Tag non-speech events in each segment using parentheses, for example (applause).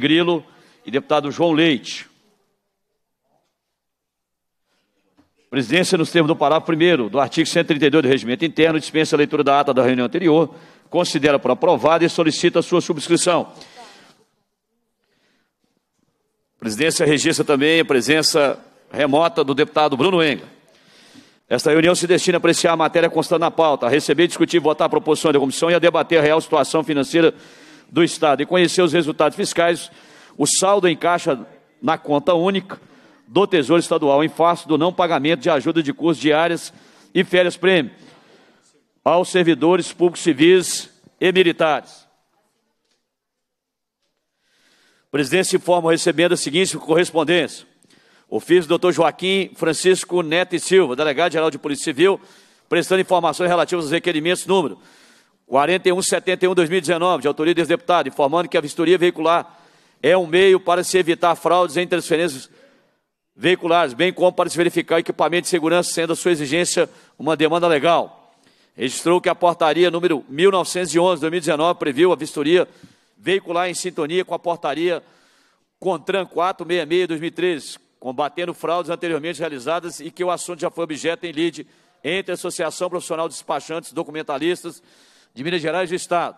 Grilo e deputado João Leite. Presidência, nos termos do parágrafo 1 do artigo 132 do Regimento Interno, dispensa a leitura da ata da reunião anterior, considera por aprovada e solicita a sua subscrição. Presidência registra também a presença remota do deputado Bruno Enga. Esta reunião se destina a apreciar a matéria constante na pauta, a receber, discutir, votar a proposição da comissão e a debater a real situação financeira do Estado e conhecer os resultados fiscais, o saldo em caixa na conta única do Tesouro Estadual, em face do não pagamento de ajuda de custos diárias e férias-prêmio aos servidores públicos civis e militares. O presidente se informa recebendo a seguinte correspondência. Ofício do Dr. Joaquim Francisco Neto e Silva, delegado-geral de Polícia Civil, prestando informações relativas aos requerimentos número 4171-2019, de autoria ex deputado, informando que a vistoria veicular é um meio para se evitar fraudes em transferências veiculares, bem como para se verificar o equipamento de segurança, sendo a sua exigência uma demanda legal. Registrou que a portaria número 1911-2019 previu a vistoria veicular em sintonia com a portaria CONTRAN 466-2013, combatendo fraudes anteriormente realizadas e que o assunto já foi objeto em lide entre a Associação Profissional de Despachantes Documentalistas de Minas Gerais e do Estado.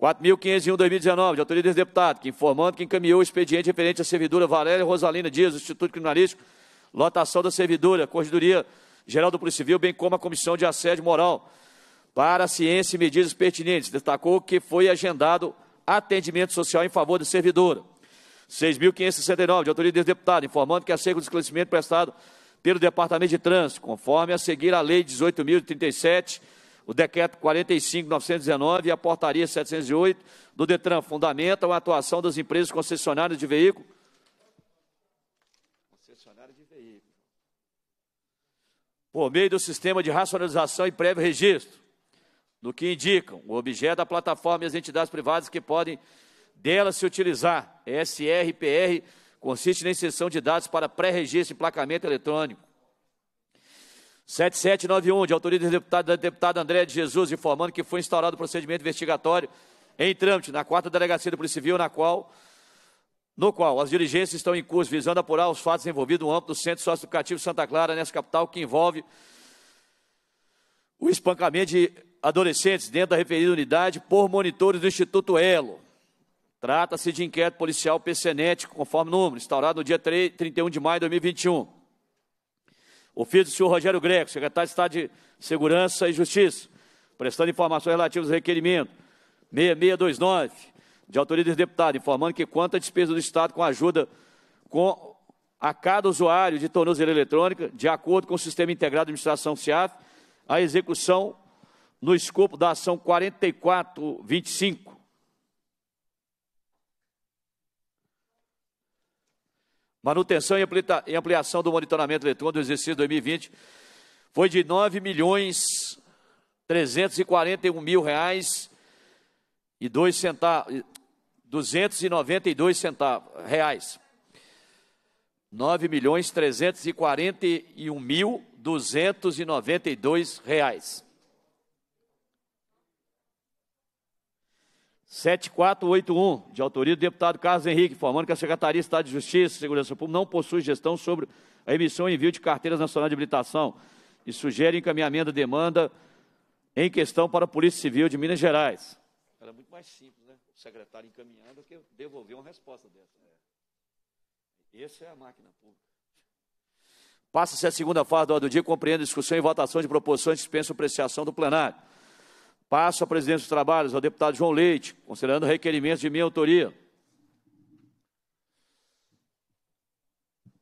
4.501, 2019, de autoria desse deputado, que informando que encaminhou o expediente referente à servidora Valéria Rosalina Dias, do Instituto Criminalístico, lotação da servidora, Corregedoria Geral do Polícia Civil, bem como a Comissão de Assédio Moral para a Ciência e Medidas Pertinentes. Destacou que foi agendado atendimento social em favor da servidora. 6.569, de autoria desse deputado, informando que acerca do esclarecimento prestado pelo Departamento de Trânsito, conforme a seguir a Lei 18.037, o decreto 45.919 e a portaria 708 do DETRAN fundamentam a atuação das empresas concessionárias de veículo. de veículo. Por meio do sistema de racionalização e prévio registro, no que indicam o objeto da plataforma e as entidades privadas que podem dela se utilizar. SRPR consiste na inserção de dados para pré-registro e placamento eletrônico 7791, de autoria do deputado, da deputada André de Jesus, informando que foi instaurado o procedimento investigatório em trâmite na quarta delegacia da Polícia Civil, na qual, no qual as diligências estão em curso visando apurar os fatos envolvidos no âmbito do Centro Socioeducativo Santa Clara, nessa capital, que envolve o espancamento de adolescentes dentro da referida unidade por monitores do Instituto Elo. Trata-se de inquérito policial PCNET, conforme número, instaurado no dia 3, 31 de maio de 2021. Ofício do senhor Rogério Greco, secretário de Estado de Segurança e Justiça, prestando informações relativas ao requerimento 6629, de autoria do deputado, informando que quanto à despesa do Estado com ajuda com a cada usuário de tornozeleira eletrônica, de acordo com o Sistema Integrado de Administração CIAF, a execução no escopo da ação 4425, Manutenção e ampliação do monitoramento eletrônico do exercício 2020 foi de 9 milhões 341 mil reais e dois centavos, 292 centavos, reais. 9 milhões 341 mil 292 reais. 7481, de autoria do deputado Carlos Henrique, informando que a Secretaria de Estado de Justiça e Segurança Pública não possui gestão sobre a emissão e envio de carteiras nacionais de habilitação e sugere encaminhamento da demanda em questão para a Polícia Civil de Minas Gerais. Era muito mais simples, né? O secretário encaminhando que devolver uma resposta dessa. É. Essa é a máquina pública. Passa-se a segunda fase do do dia, compreendendo discussão e votação de proposições de dispensa apreciação do plenário. Passo a presidência dos trabalhos ao deputado João Leite, considerando requerimentos de minha autoria.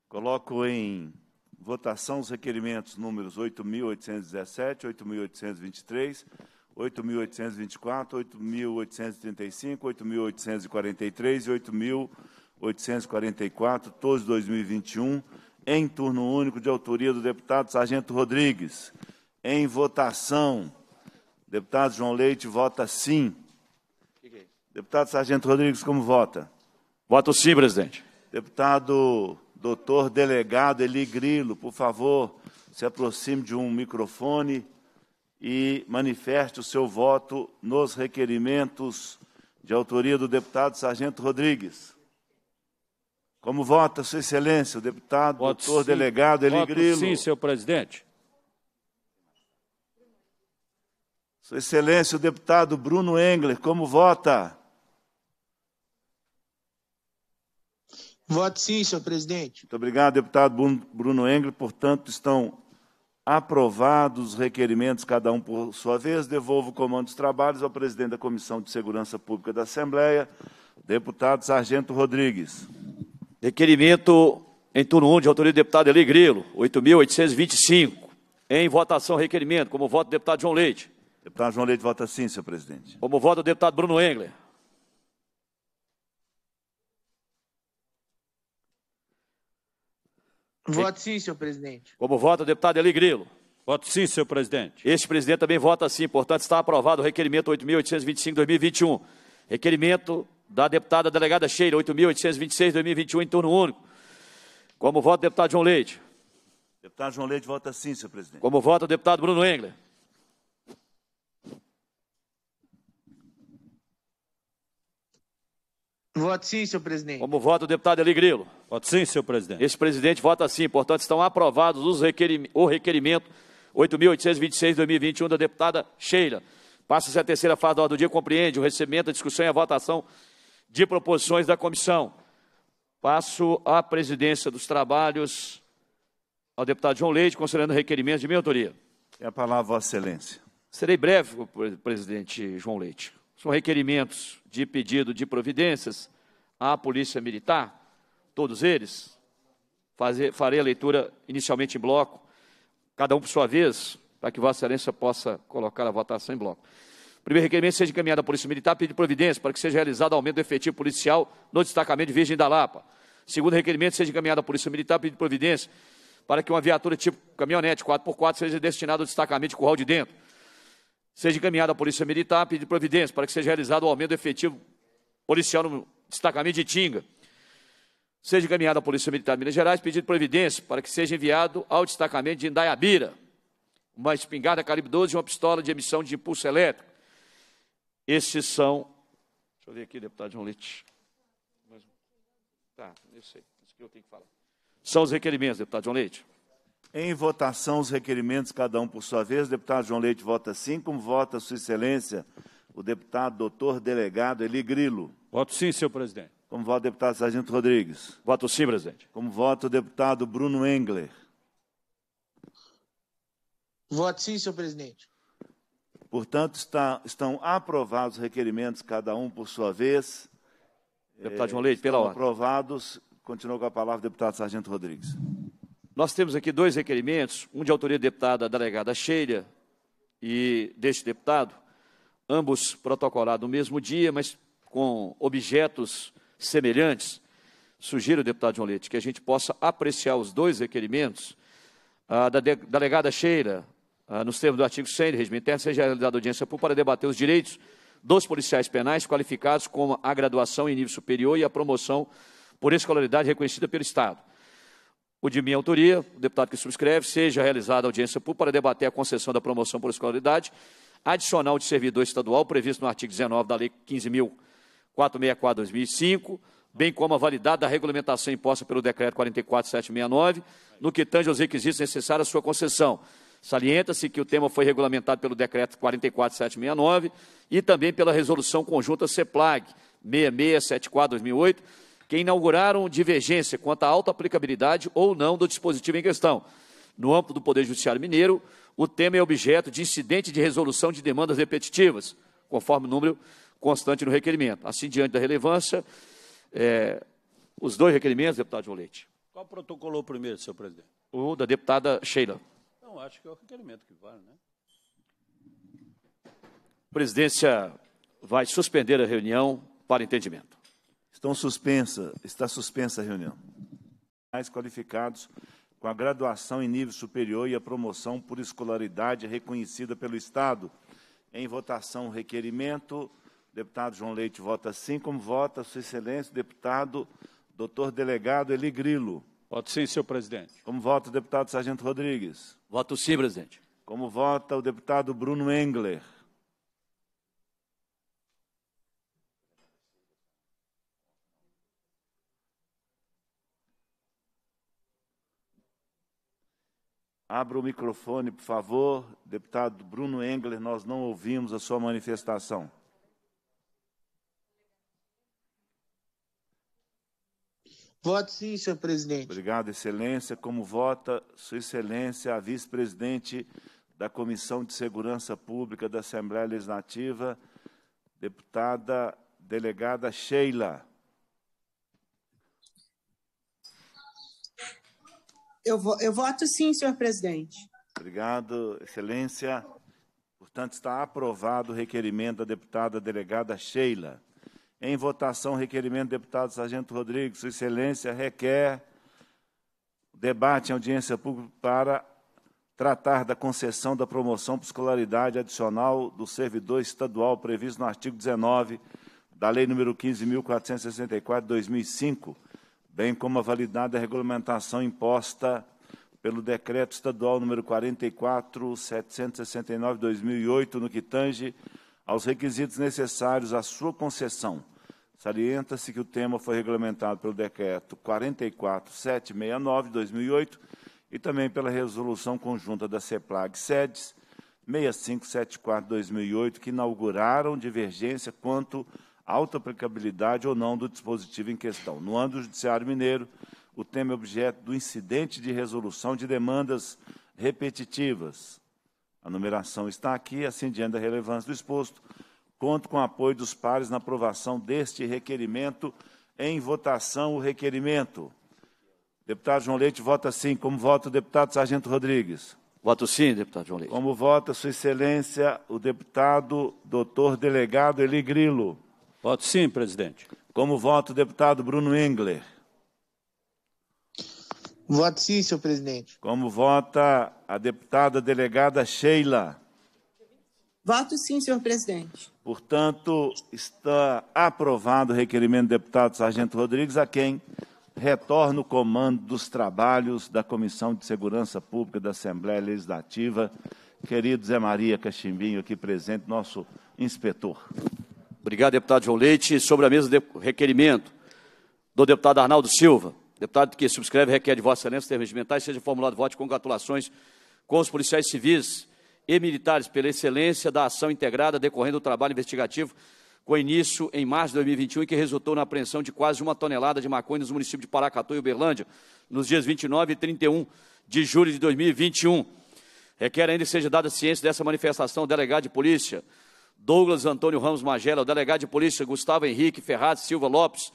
Coloco em votação os requerimentos números 8.817, 8.823, 8.824, 8.835, 8.843 e 8.844, todos 2021, em turno único de autoria do deputado Sargento Rodrigues. Em votação. Deputado João Leite vota sim. É deputado Sargento Rodrigues, como vota? Voto sim, presidente. Deputado doutor delegado Eli Grilo, por favor, se aproxime de um microfone e manifeste o seu voto nos requerimentos de autoria do deputado Sargento Rodrigues. Como vota, Sua Excelência, o deputado voto doutor sim. delegado Eli voto Grilo? Sim, senhor presidente. Sua Excelência, o deputado Bruno Engler, como vota? Voto sim, senhor presidente. Muito obrigado, deputado Bruno Engler. Portanto, estão aprovados os requerimentos, cada um por sua vez. Devolvo o comando dos trabalhos ao presidente da Comissão de Segurança Pública da Assembleia, deputado Sargento Rodrigues. Requerimento em turno 1 de autoria do deputado Eli Grilo, 8.825. Em votação, requerimento, como voto do deputado João Leite. Deputado é João Leite vota sim, senhor presidente. Como vota o deputado Bruno Engler? Voto sim, senhor presidente. Como vota o deputado Eli Grilo? Voto sim, senhor presidente. Este presidente também vota sim. Portanto, está aprovado o requerimento 8.825-2021. Requerimento da deputada delegada Sheila, 8.826-2021, em turno único. Como vota o deputado João Leite? Deputado João Leite vota sim, senhor presidente. Como vota o deputado Bruno Engler? Voto sim, senhor presidente. Como vota o deputado Eli Voto sim, senhor presidente. Esse presidente vota sim. Portanto, estão aprovados os requerim o requerimento 8.826-2021 da deputada Sheila. Passa-se a terceira fase da ordem do dia, compreende o recebimento, a discussão e a votação de proposições da comissão. Passo a presidência dos trabalhos ao deputado João Leite, considerando requerimentos de minha autoria. É a palavra, Vossa Excelência. Serei breve, presidente João Leite. São requerimentos de pedido de providências à Polícia Militar, todos eles. Fazer, farei a leitura inicialmente em bloco, cada um por sua vez, para que Vossa Excelência possa colocar a votação em bloco. Primeiro requerimento seja encaminhado à Polícia Militar, pedir providência para que seja realizado aumento do efetivo policial no destacamento de Virgem da Lapa. Segundo requerimento seja encaminhado à Polícia Militar, pedir providência para que uma viatura tipo caminhonete 4x4 seja destinada ao destacamento de Curral de Dentro seja encaminhado à Polícia Militar pedido pedir providência para que seja realizado o aumento efetivo policial no destacamento de Tinga. Seja encaminhado à Polícia Militar de Minas Gerais pedido providência para que seja enviado ao destacamento de Indaiabira uma espingarda calibre 12 e uma pistola de emissão de impulso elétrico. Esses são. Deixa eu ver aqui, deputado João Leite. Tá, eu sei, isso que eu tenho que falar. São os requerimentos, deputado João Leite. Em votação, os requerimentos, cada um por sua vez. O deputado João Leite vota sim, como vota Sua Excelência, o deputado doutor delegado Eli Grilo. Voto sim, senhor presidente. Como vota o deputado Sargento Rodrigues? Voto sim, presidente. Como vota o deputado Bruno Engler? Voto sim, senhor presidente. Portanto, está, estão aprovados os requerimentos, cada um por sua vez. Deputado é, João Leite, pela ordem. Aprovados. Continua com a palavra o deputado Sargento Rodrigues. Nós temos aqui dois requerimentos, um de autoria deputada delegada Sheila e deste deputado, ambos protocolados no mesmo dia, mas com objetos semelhantes. Sugiro, deputado João Leite, que a gente possa apreciar os dois requerimentos. da delegada Sheila, ah, nos termos do artigo 100 do regimento interno, seja realizada audiência pública para debater os direitos dos policiais penais qualificados como a graduação em nível superior e a promoção por escolaridade reconhecida pelo Estado o de minha é autoria, o deputado que subscreve, seja realizada audiência pública para debater a concessão da promoção por escolaridade adicional de servidor estadual previsto no artigo 19 da Lei 15.464-2005, bem como a validade da regulamentação imposta pelo Decreto 44769, no que tange aos requisitos necessários à sua concessão. Salienta-se que o tema foi regulamentado pelo Decreto 44769 e também pela Resolução Conjunta CEPLAG 6674-2008, que inauguraram divergência quanto à auto-aplicabilidade ou não do dispositivo em questão. No âmbito do Poder Judiciário Mineiro, o tema é objeto de incidente de resolução de demandas repetitivas, conforme o número constante no requerimento. Assim, diante da relevância, é, os dois requerimentos, deputado João Leite. Qual protocolou primeiro, senhor presidente? O da deputada Sheila. Não, acho que é o requerimento que vale, né? A presidência vai suspender a reunião para entendimento. Estão suspensa, está suspensa a reunião. Mais qualificados com a graduação em nível superior e a promoção por escolaridade reconhecida pelo Estado. Em votação, requerimento. Deputado João Leite vota sim, como vota Sua Excelência, deputado doutor delegado Eli Grilo. Voto sim, senhor presidente. Como vota o deputado Sargento Rodrigues? Voto sim, presidente. Como vota o deputado Bruno Engler? Abra o microfone, por favor. Deputado Bruno Engler, nós não ouvimos a sua manifestação. Voto sim, senhor presidente. Obrigado, excelência. Como vota sua excelência, a vice-presidente da Comissão de Segurança Pública da Assembleia Legislativa, deputada delegada Sheila. Eu, eu voto sim, senhor presidente. Obrigado, excelência. Portanto, está aprovado o requerimento da deputada delegada Sheila. Em votação, requerimento do deputado Sargento Rodrigues. Sua excelência requer debate em audiência pública para tratar da concessão da promoção por escolaridade adicional do servidor estadual previsto no artigo 19 da Lei nº 15.464, 2005, bem como a validade da regulamentação imposta pelo Decreto Estadual número 44.769-2008, no que tange aos requisitos necessários à sua concessão. Salienta-se que o tema foi regulamentado pelo Decreto 44.769-2008 e também pela Resolução Conjunta da CEPLAG SEDES 6574-2008, que inauguraram divergência quanto alta aplicabilidade ou não do dispositivo em questão. No âmbito do Judiciário Mineiro, o tema é objeto do incidente de resolução de demandas repetitivas. A numeração está aqui, assim diante da relevância do exposto. Conto com o apoio dos pares na aprovação deste requerimento. Em votação, o requerimento. Deputado João Leite vota sim. Como vota o deputado Sargento Rodrigues? Voto sim, deputado João Leite. Como vota Sua Excelência o deputado doutor delegado Eli Grilo? Voto sim, presidente. Como voto, deputado Bruno Engler. Voto sim, senhor presidente. Como vota a deputada delegada Sheila? Voto sim, senhor presidente. Portanto, está aprovado o requerimento do deputado Sargento Rodrigues, a quem retorno o comando dos trabalhos da Comissão de Segurança Pública da Assembleia Legislativa. Querido Zé Maria Cachimbinho, aqui presente, nosso inspetor. Obrigado, deputado João Leite. Sobre a mesa de requerimento do deputado Arnaldo Silva, deputado que subscreve requer de Vossa Excelência termos mentais seja formulado voto de congratulações com os policiais civis e militares pela excelência da ação integrada decorrendo do trabalho investigativo com início em março de 2021 e que resultou na apreensão de quase uma tonelada de maconha nos municípios de Paracatu e Uberlândia nos dias 29 e 31 de julho de 2021. Requer ainda que seja dada ciência dessa manifestação ao delegado de polícia, Douglas Antônio Ramos Magela, ao delegado de polícia Gustavo Henrique Ferraz Silva Lopes,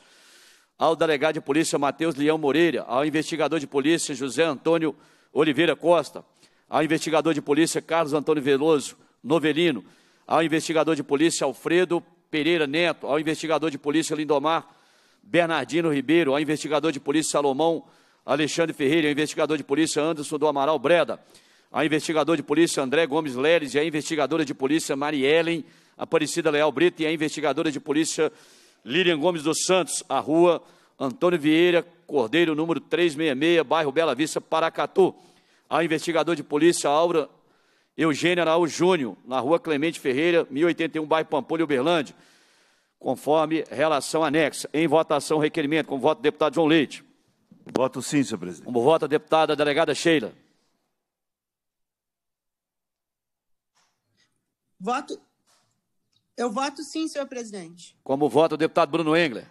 ao delegado de polícia Matheus Leão Moreira, ao investigador de polícia José Antônio Oliveira Costa, ao investigador de polícia Carlos Antônio Veloso Novelino, ao investigador de polícia Alfredo Pereira Neto, ao investigador de polícia Lindomar Bernardino Ribeiro, ao investigador de polícia Salomão Alexandre Ferreira, ao investigador de polícia Anderson do Amaral Breda, a investigador de polícia André Gomes Leres e a investigadora de polícia Mariellen Aparecida Leal Brito e a investigadora de polícia Lilian Gomes dos Santos, a rua Antônio Vieira Cordeiro, número 366, bairro Bela Vista, Paracatu. A investigador de polícia Aura Eugênio Araújo Júnior, na rua Clemente Ferreira, 1081, bairro Pampulha, Uberlândia, conforme relação anexa. Em votação, requerimento, com voto do deputado João Leite. Voto sim, senhor presidente. Como voto a deputada delegada Sheila. Voto. Eu voto sim, senhor presidente. Como vota o deputado Bruno Engler?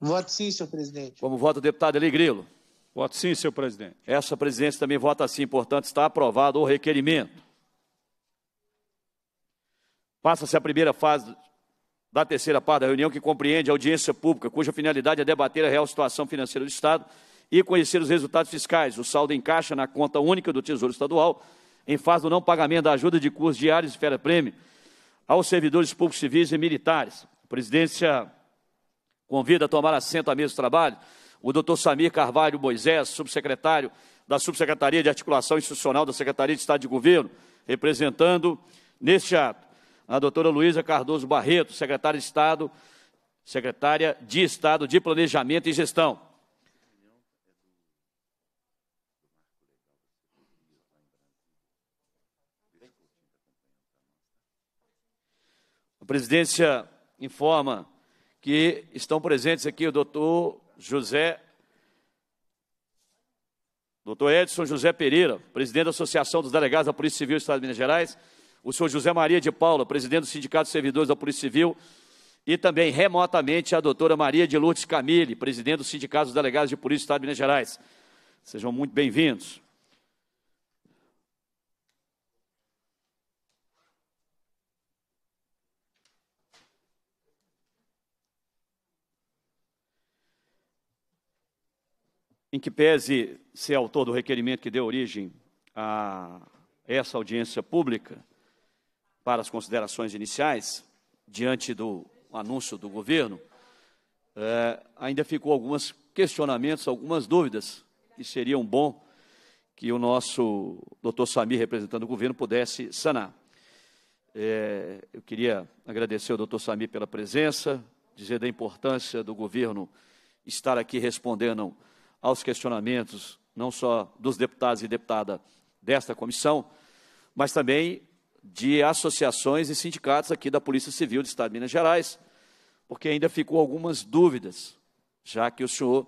Voto sim, senhor presidente. Como vota o deputado Eli Grilo? Voto sim, senhor presidente. Essa presidência também vota sim, portanto, está aprovado o requerimento. Passa-se a primeira fase da terceira parte da reunião, que compreende a audiência pública, cuja finalidade é debater a real situação financeira do Estado e conhecer os resultados fiscais, o saldo em caixa na conta única do Tesouro Estadual em fase do não pagamento da ajuda de cursos diários e fera prêmio aos servidores públicos civis e militares. A presidência convida a tomar assento à mesa de trabalho o doutor Samir Carvalho Moisés, subsecretário da Subsecretaria de Articulação Institucional da Secretaria de Estado de Governo, representando neste ato a doutora Luísa Cardoso Barreto, secretária de Estado, secretária de Estado de Planejamento e Gestão. A presidência informa que estão presentes aqui o doutor José, doutor Edson José Pereira, presidente da Associação dos Delegados da Polícia Civil do Estado de Minas Gerais, o senhor José Maria de Paula, presidente do Sindicato de Servidores da Polícia Civil, e também remotamente a doutora Maria de Lourdes Camille, presidente do Sindicato dos Delegados de Polícia do Estado de Minas Gerais. Sejam muito bem-vindos. em que pese ser autor do requerimento que deu origem a essa audiência pública para as considerações iniciais, diante do anúncio do governo, é, ainda ficou alguns questionamentos, algumas dúvidas, e seria bom que o nosso doutor Samir, representando o governo, pudesse sanar. É, eu queria agradecer ao doutor Samir pela presença, dizer da importância do governo estar aqui respondendo aos questionamentos, não só dos deputados e deputada desta comissão, mas também de associações e sindicatos aqui da Polícia Civil do Estado de Minas Gerais, porque ainda ficou algumas dúvidas, já que o senhor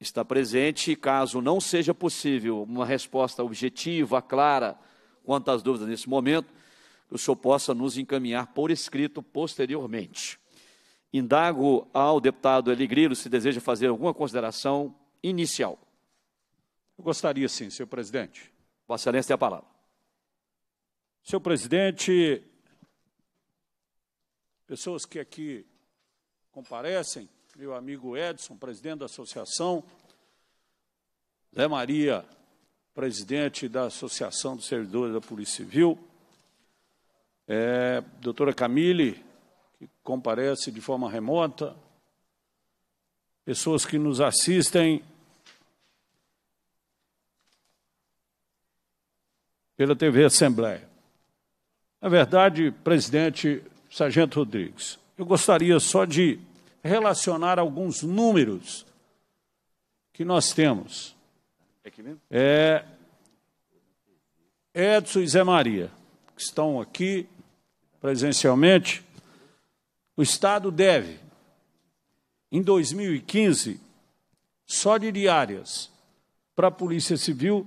está presente e caso não seja possível uma resposta objetiva, clara, quanto às dúvidas nesse momento, que o senhor possa nos encaminhar por escrito posteriormente. Indago ao deputado Eligrilo se deseja fazer alguma consideração inicial. Eu gostaria sim, senhor presidente. Vossa Excelência tem a palavra. Senhor presidente, pessoas que aqui comparecem, meu amigo Edson, presidente da associação, Zé Maria, presidente da Associação dos Servidores da Polícia Civil, é, doutora Camille, que comparece de forma remota, pessoas que nos assistem pela TV Assembleia. Na verdade, presidente Sargento Rodrigues, eu gostaria só de relacionar alguns números que nós temos. É, é Edson e Zé Maria, que estão aqui presencialmente. O Estado deve, em 2015, só de diárias para a Polícia Civil,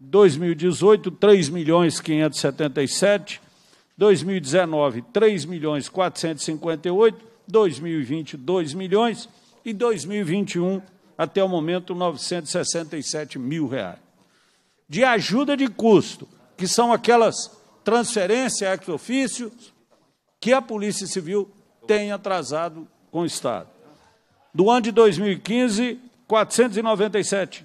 2018, 3 milhões 577, 2019, 3 milhões 458, 2020, 2 milhões e 2021, até o momento, 967 mil reais. De ajuda de custo, que são aquelas transferências ex ofício que a Polícia Civil tem atrasado com o Estado. Do ano de 2015, 497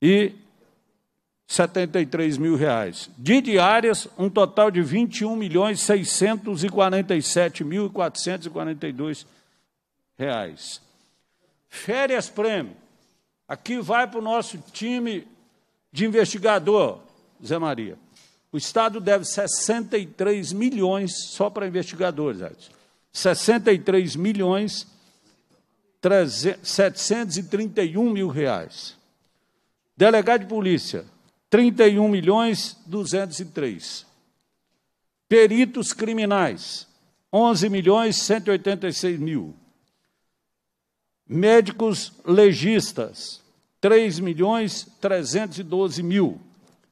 e 73 mil reais. De diárias, um total de 21 milhões 647 mil 442 reais. Férias prêmio. Aqui vai para o nosso time de investigador, Zé Maria. O Estado deve 63 milhões só para investigadores, Edson. 63 milhões 731 mil reais. Delegado de polícia, 31 milhões 203. Peritos criminais, 11 milhões 186 mil. Médicos legistas, 3 milhões 312 mil.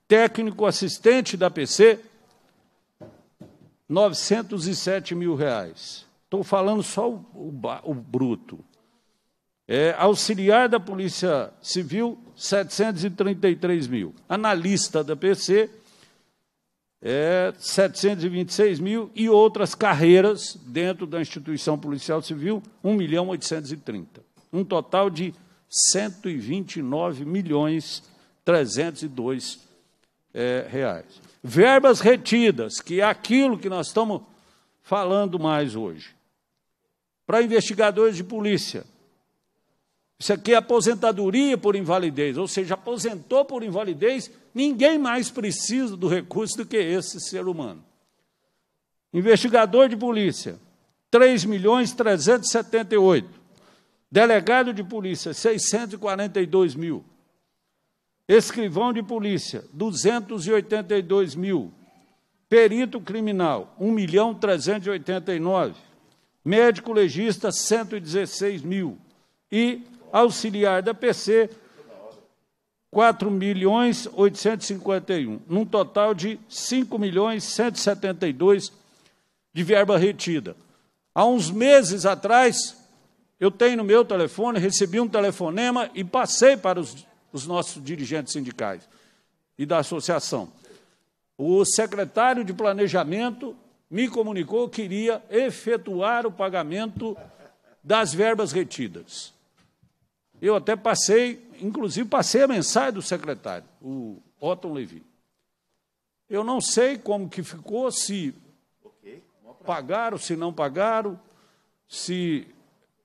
Técnico assistente da PC, 907 mil reais. Estou falando só o, o, o bruto. É, auxiliar da Polícia Civil, 733 mil. Analista da PC, é, 726 mil. E outras carreiras dentro da instituição policial civil, 1 milhão 830. Um total de 129 milhões 302 é, reais. Verbas retidas, que é aquilo que nós estamos falando mais hoje. Para investigadores de polícia, isso aqui é aposentadoria por invalidez, ou seja, aposentou por invalidez, ninguém mais precisa do recurso do que esse ser humano. Investigador de polícia, 3 milhões 378. Delegado de polícia, 642 mil. Escrivão de polícia, 282 mil. Perito criminal, 1 milhão 389. Médico legista, 116 mil. E auxiliar da PC, 4 milhões 851, num total de 5 milhões 172 de verba retida. Há uns meses atrás, eu tenho no meu telefone, recebi um telefonema e passei para os, os nossos dirigentes sindicais e da associação. O secretário de Planejamento me comunicou que iria efetuar o pagamento das verbas retidas. Eu até passei, inclusive passei a mensagem do secretário, o Otto Levi. Eu não sei como que ficou, se pagaram, se não pagaram, se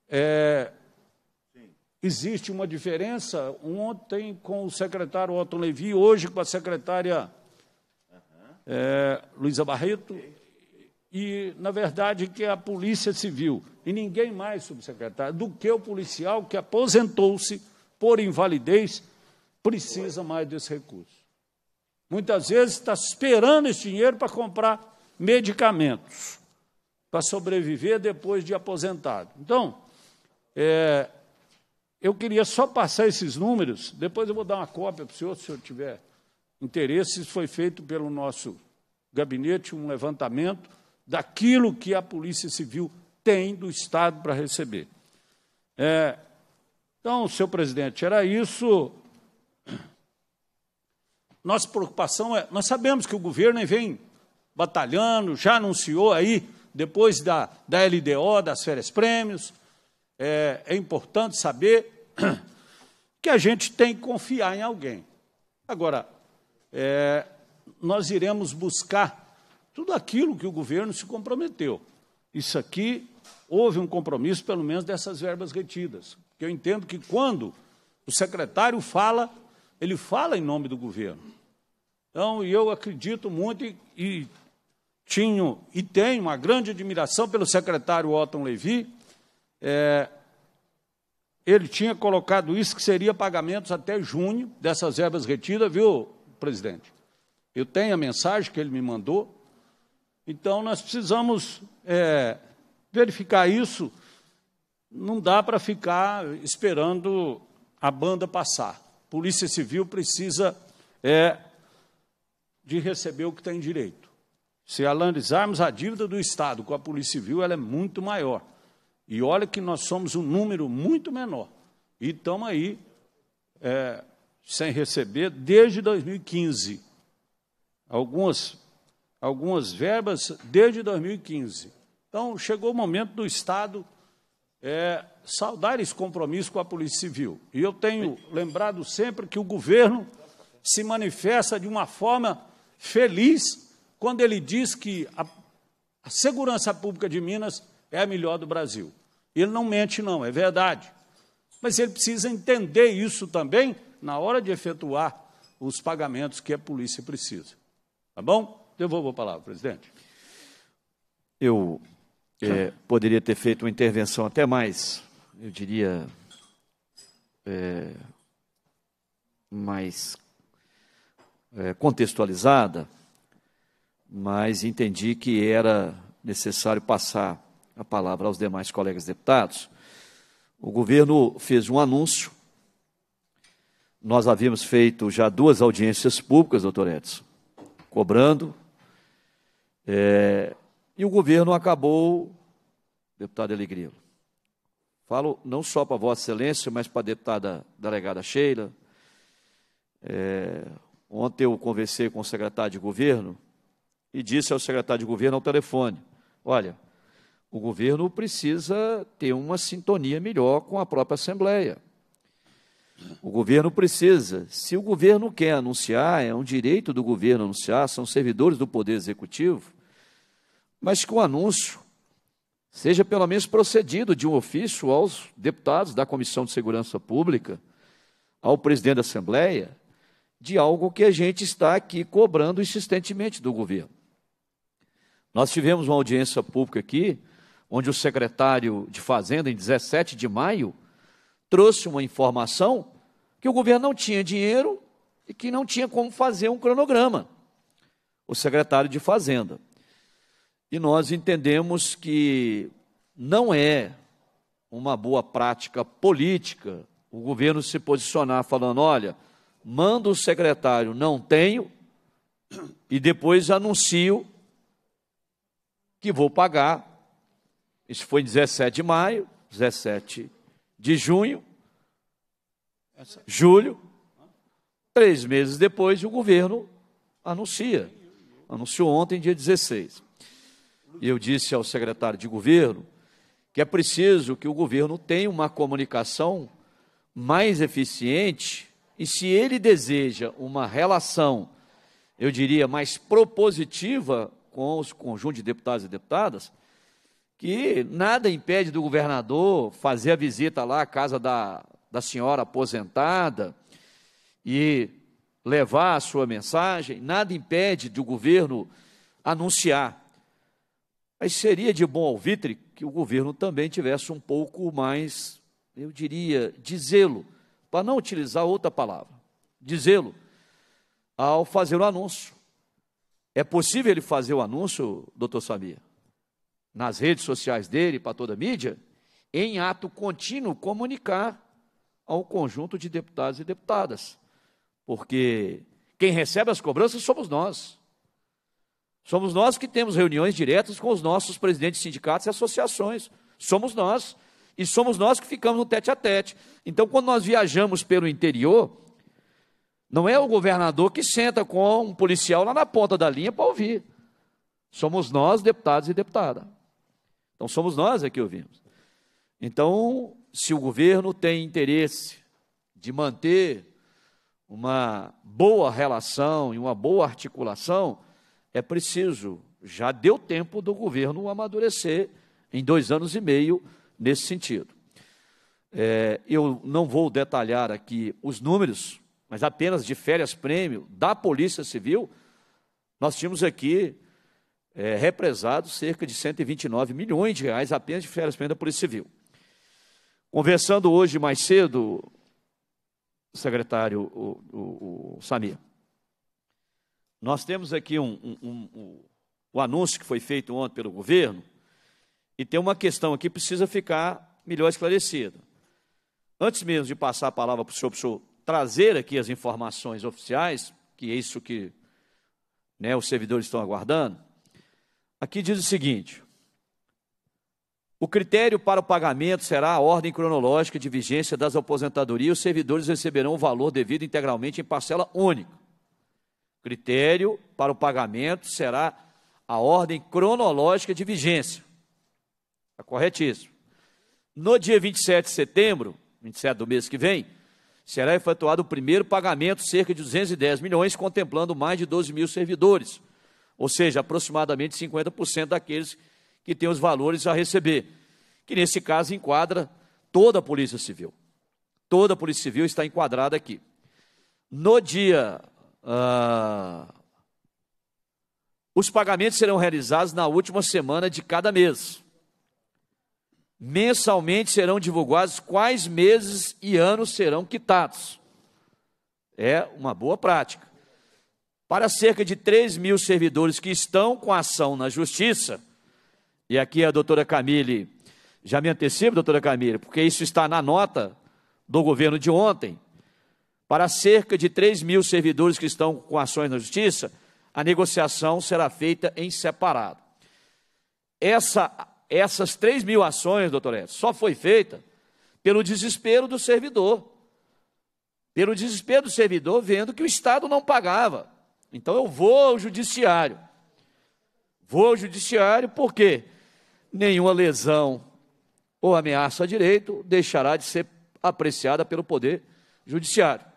é, existe uma diferença ontem com o secretário Otto Levi, hoje com a secretária Luiza é, Luísa Barreto, e, na verdade, que é a Polícia Civil e ninguém mais, subsecretário, do que o policial que aposentou-se por invalidez precisa mais desse recurso. Muitas vezes está esperando esse dinheiro para comprar medicamentos, para sobreviver depois de aposentado. Então, é, eu queria só passar esses números, depois eu vou dar uma cópia para o senhor, se o senhor tiver interesse. Isso foi feito pelo nosso gabinete, um levantamento daquilo que a Polícia Civil tem do Estado para receber. É, então, senhor presidente, era isso. Nossa preocupação é. Nós sabemos que o governo vem batalhando, já anunciou aí, depois da, da LDO, das férias prêmios. É, é importante saber (clears throat) que a gente tem que confiar em alguém. Agora, é, nós iremos buscar tudo aquilo que o governo se comprometeu. Isso aqui houve um compromisso, pelo menos, dessas verbas retidas. Porque eu entendo que quando o secretário fala, ele fala em nome do governo. Então, eu acredito muito e, e tinha, e tenho uma grande admiração pelo secretário Otton Levi. É, ele tinha colocado isso que seria pagamentos até junho dessas verbas retidas, viu, presidente? Eu tenho a mensagem que ele me mandou. Então, nós precisamos é, verificar isso, não dá para ficar esperando a banda passar. Polícia Civil precisa é, de receber o que tem direito. Se analisarmos a dívida do Estado com a Polícia Civil, ela é muito maior. E olha que nós somos um número muito menor. E estamos aí é, sem receber desde 2015. Algumas, algumas verbas desde 2015. Então, chegou o momento do Estado é, saudar esse compromisso com a Polícia Civil. E eu tenho lembrado sempre que o governo se manifesta de uma forma feliz quando ele diz que a, a segurança pública de Minas é a melhor do Brasil. Ele não mente, não, é verdade. Mas ele precisa entender isso também na hora de efetuar os pagamentos que a polícia precisa. Tá bom? Devolvo a palavra, presidente. Eu é, poderia ter feito uma intervenção até mais, eu diria, é, mais é, contextualizada, mas entendi que era necessário passar a palavra aos demais colegas deputados. O governo fez um anúncio. Nós havíamos feito já duas audiências públicas, doutor Edson, cobrando. É, e o governo acabou, deputado Alegria. Falo não só para Vossa Excelência, mas para a deputada delegada Sheila. É, ontem eu conversei com o secretário de governo e disse ao secretário de governo ao telefone: olha, o governo precisa ter uma sintonia melhor com a própria Assembleia. O governo precisa. Se o governo quer anunciar, é um direito do governo anunciar, são servidores do Poder Executivo mas que o anúncio seja pelo menos procedido de um ofício aos deputados da Comissão de Segurança Pública, ao presidente da Assembleia, de algo que a gente está aqui cobrando insistentemente do governo. Nós tivemos uma audiência pública aqui, onde o secretário de Fazenda, em 17 de maio, trouxe uma informação que o governo não tinha dinheiro e que não tinha como fazer um cronograma. O secretário de Fazenda. E nós entendemos que não é uma boa prática política o governo se posicionar falando: olha, mando o secretário, não tenho, e depois anuncio que vou pagar. Isso foi 17 de maio, 17 de junho, julho. Três meses depois, o governo anuncia. Anunciou ontem, dia 16 eu disse ao secretário de governo que é preciso que o governo tenha uma comunicação mais eficiente e se ele deseja uma relação, eu diria, mais propositiva com os conjunto de deputados e deputadas, que nada impede do governador fazer a visita lá à casa da, da senhora aposentada e levar a sua mensagem, nada impede do governo anunciar mas seria de bom alvitre que o governo também tivesse um pouco mais, eu diria, dizê-lo, para não utilizar outra palavra, dizê-lo ao fazer o anúncio. É possível ele fazer o anúncio, doutor Samir, nas redes sociais dele, para toda a mídia, em ato contínuo, comunicar ao conjunto de deputados e deputadas. Porque quem recebe as cobranças somos nós. Somos nós que temos reuniões diretas com os nossos presidentes de sindicatos e associações. Somos nós. E somos nós que ficamos no tete a tete. Então, quando nós viajamos pelo interior, não é o governador que senta com um policial lá na ponta da linha para ouvir. Somos nós, deputados e deputadas. Então, somos nós é que ouvimos. Então, se o governo tem interesse de manter uma boa relação e uma boa articulação, é preciso, já deu tempo do governo amadurecer em dois anos e meio nesse sentido. É, eu não vou detalhar aqui os números, mas apenas de férias-prêmio da Polícia Civil, nós tínhamos aqui é, cerca de 129 milhões de reais apenas de férias-prêmio da Polícia Civil. Conversando hoje mais cedo, secretário o, o, o Samir, nós temos aqui um, um, um, um, o anúncio que foi feito ontem pelo governo, e tem uma questão aqui que precisa ficar melhor esclarecida. Antes mesmo de passar a palavra para o senhor, para o senhor trazer aqui as informações oficiais, que é isso que né, os servidores estão aguardando, aqui diz o seguinte: o critério para o pagamento será a ordem cronológica de vigência das aposentadorias. Os servidores receberão o valor devido integralmente em parcela única critério para o pagamento será a ordem cronológica de vigência. Está corretíssimo. No dia 27 de setembro, 27 do mês que vem, será efetuado o primeiro pagamento, cerca de 210 milhões, contemplando mais de 12 mil servidores, ou seja, aproximadamente 50% daqueles que têm os valores a receber, que nesse caso enquadra toda a Polícia Civil. Toda a Polícia Civil está enquadrada aqui. No dia ah, os pagamentos serão realizados na última semana de cada mês. Mensalmente serão divulgados quais meses e anos serão quitados. É uma boa prática. Para cerca de 3 mil servidores que estão com ação na justiça, e aqui a doutora Camille, já me antecipo, doutora Camille, porque isso está na nota do governo de ontem, para cerca de 3 mil servidores que estão com ações na justiça, a negociação será feita em separado. Essa, essas 3 mil ações, doutor Edson, só foi feita pelo desespero do servidor. Pelo desespero do servidor, vendo que o Estado não pagava. Então eu vou ao judiciário. Vou ao judiciário porque nenhuma lesão ou ameaça a direito deixará de ser apreciada pelo poder judiciário.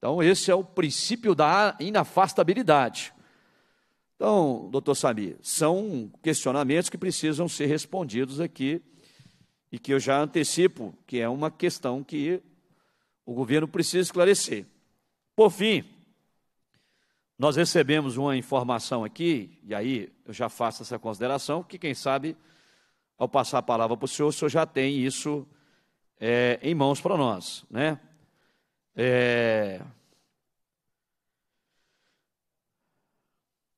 Então, esse é o princípio da inafastabilidade. Então, doutor Samir, são questionamentos que precisam ser respondidos aqui e que eu já antecipo que é uma questão que o governo precisa esclarecer. Por fim, nós recebemos uma informação aqui, e aí eu já faço essa consideração, que quem sabe, ao passar a palavra para o senhor, o senhor já tem isso é, em mãos para nós, né? É...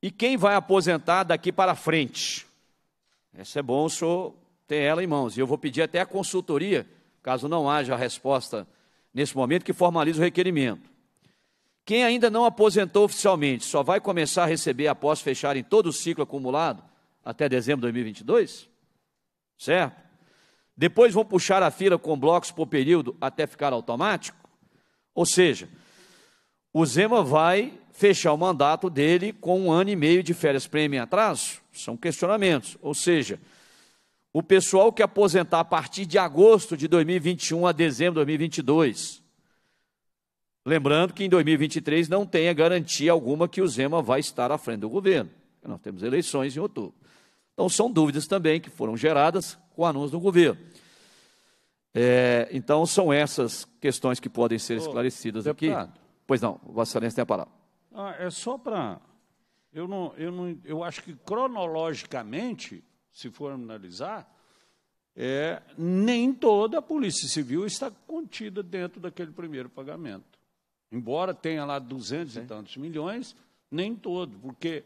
E quem vai aposentar daqui para frente? Essa é bom o senhor ter ela em mãos. E eu vou pedir até a consultoria, caso não haja resposta nesse momento, que formalize o requerimento. Quem ainda não aposentou oficialmente só vai começar a receber após fecharem todo o ciclo acumulado até dezembro de 2022? Certo? Depois vão puxar a fila com blocos por período até ficar automático? Ou seja, o Zema vai fechar o mandato dele com um ano e meio de férias prêmio em atraso? São questionamentos. Ou seja, o pessoal que aposentar a partir de agosto de 2021 a dezembro de 2022. Lembrando que em 2023 não tenha garantia alguma que o Zema vai estar à frente do governo. Nós temos eleições em outubro. Então, são dúvidas também que foram geradas com o anúncio do governo. É, então, são essas questões que podem ser esclarecidas Ô, aqui. Pois não, Vossa Excelência tem a palavra. Ah, é só para. Eu, não, eu, não, eu acho que cronologicamente, se for analisar, é, nem toda a Polícia Civil está contida dentro daquele primeiro pagamento. Embora tenha lá duzentos e tantos milhões, nem todo, porque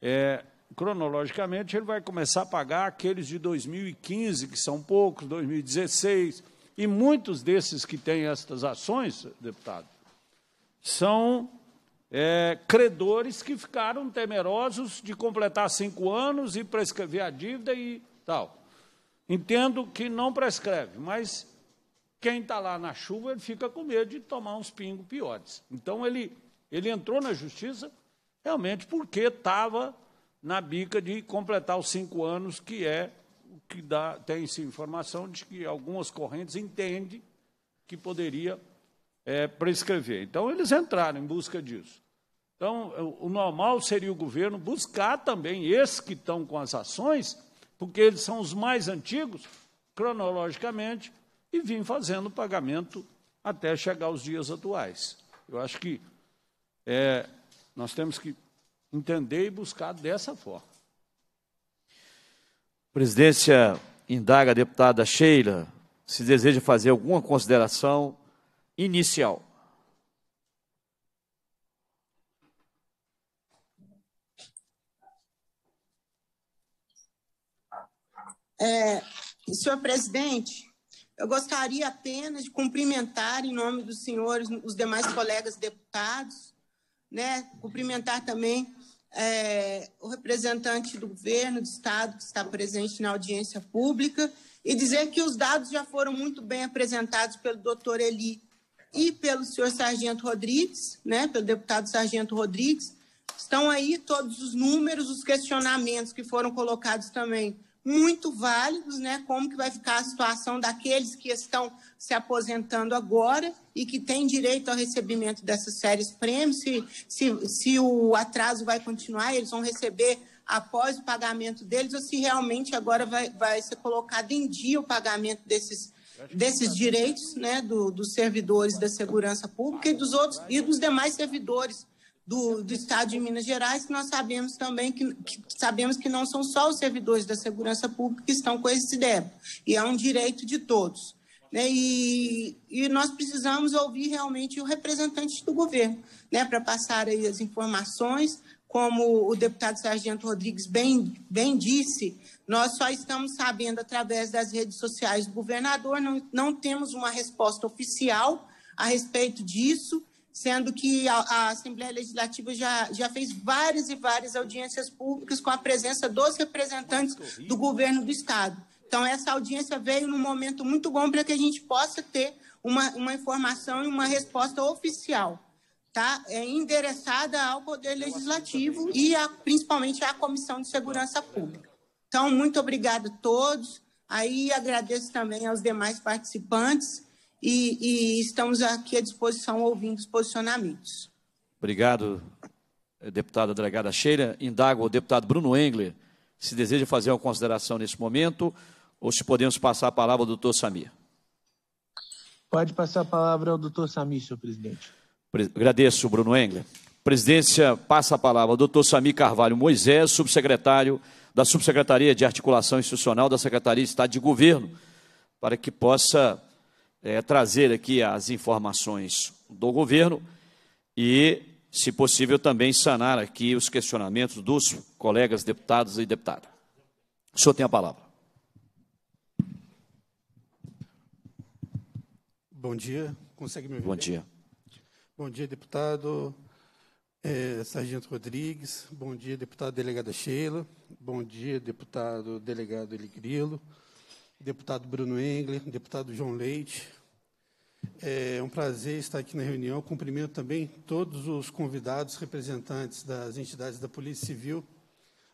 é, cronologicamente, ele vai começar a pagar aqueles de 2015, que são poucos, 2016, e muitos desses que têm estas ações, deputado, são é, credores que ficaram temerosos de completar cinco anos e prescrever a dívida e tal. Entendo que não prescreve, mas quem está lá na chuva ele fica com medo de tomar uns pingos piores. Então ele, ele entrou na justiça realmente porque estava na bica de completar os cinco anos, que é o que dá, tem-se informação de que algumas correntes entendem que poderia é, prescrever. Então, eles entraram em busca disso. Então, o normal seria o governo buscar também esses que estão com as ações, porque eles são os mais antigos, cronologicamente, e vim fazendo o pagamento até chegar aos dias atuais. Eu acho que é, nós temos que entender e buscar dessa forma. Presidência indaga a deputada Sheila se deseja fazer alguma consideração inicial. É, senhor presidente, eu gostaria apenas de cumprimentar, em nome dos senhores, os demais colegas deputados, né? cumprimentar também é, o representante do governo, do Estado, que está presente na audiência pública, e dizer que os dados já foram muito bem apresentados pelo doutor Eli e pelo senhor Sargento Rodrigues, né, pelo deputado Sargento Rodrigues. Estão aí todos os números, os questionamentos que foram colocados também muito válidos, né? Como que vai ficar a situação daqueles que estão se aposentando agora e que têm direito ao recebimento dessas séries prêmios, se, se, se o atraso vai continuar, eles vão receber após o pagamento deles, ou se realmente agora vai, vai ser colocado em dia o pagamento desses, desses direitos né, do, dos servidores da segurança pública e dos outros e dos demais servidores do, do Estado de Minas Gerais, nós sabemos também que, que, sabemos que não são só os servidores da segurança pública que estão com esse débito, e é um direito de todos. Né? E, e nós precisamos ouvir realmente o representante do governo, né? para passar aí as informações, como o deputado Sargento Rodrigues bem, bem disse, nós só estamos sabendo através das redes sociais do governador, não, não temos uma resposta oficial a respeito disso, sendo que a, a, Assembleia Legislativa já, já fez várias e várias audiências públicas com a presença dos representantes do governo do Estado. Então, essa audiência veio num momento muito bom para que a gente possa ter uma, uma informação e uma resposta oficial, tá? É endereçada ao Poder Legislativo e a, principalmente à Comissão de Segurança Pública. Então, muito obrigada a todos. Aí agradeço também aos demais participantes e, e estamos aqui à disposição ouvindo os posicionamentos. Obrigado, eh, deputada delegada Sheila. Indago o deputado Bruno Engler se deseja fazer uma consideração nesse momento ou se podemos passar a palavra ao doutor Samir. Pode passar a palavra ao doutor Samir, senhor presidente. Agradeço, Bruno Engler. Presidência, passa a palavra ao doutor Samir Carvalho Moisés, subsecretário da Subsecretaria de Articulação Institucional da Secretaria de Estado de Governo, para que possa é, trazer aqui as informações do governo e, se possível, também sanar aqui os questionamentos dos colegas deputados e deputada. O senhor tem a palavra. Bom dia. Consegue me ouvir? Bom dia. Bom dia, deputado é, Sargento Rodrigues. Bom dia, deputado delegada Sheila. Bom dia, deputado delegado Eli Grilo deputado Bruno Engler, deputado João Leite. É um prazer estar aqui na reunião. Cumprimento também todos os convidados, representantes das entidades da Polícia Civil,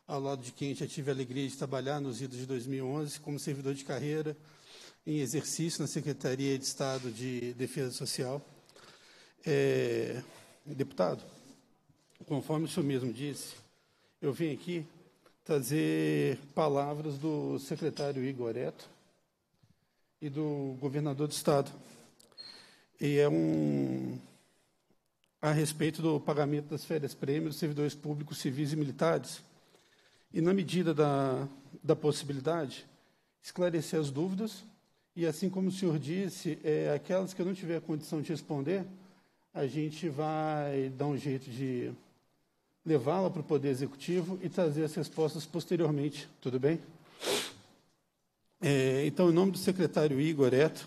ao lado de quem já tive a alegria de trabalhar nos idos de 2011 como servidor de carreira em exercício na Secretaria de Estado de Defesa Social. É, deputado, conforme o senhor mesmo disse, eu vim aqui trazer palavras do secretário Igor Eto, e do governador do estado. E é um a respeito do pagamento das férias prêmio dos servidores públicos civis e militares. E na medida da, da possibilidade, esclarecer as dúvidas e assim como o senhor disse, é, aquelas que eu não tiver condição de responder, a gente vai dar um jeito de levá-la para o Poder Executivo e trazer as respostas posteriormente. Tudo bem? É, então, em nome do secretário Igor Eto,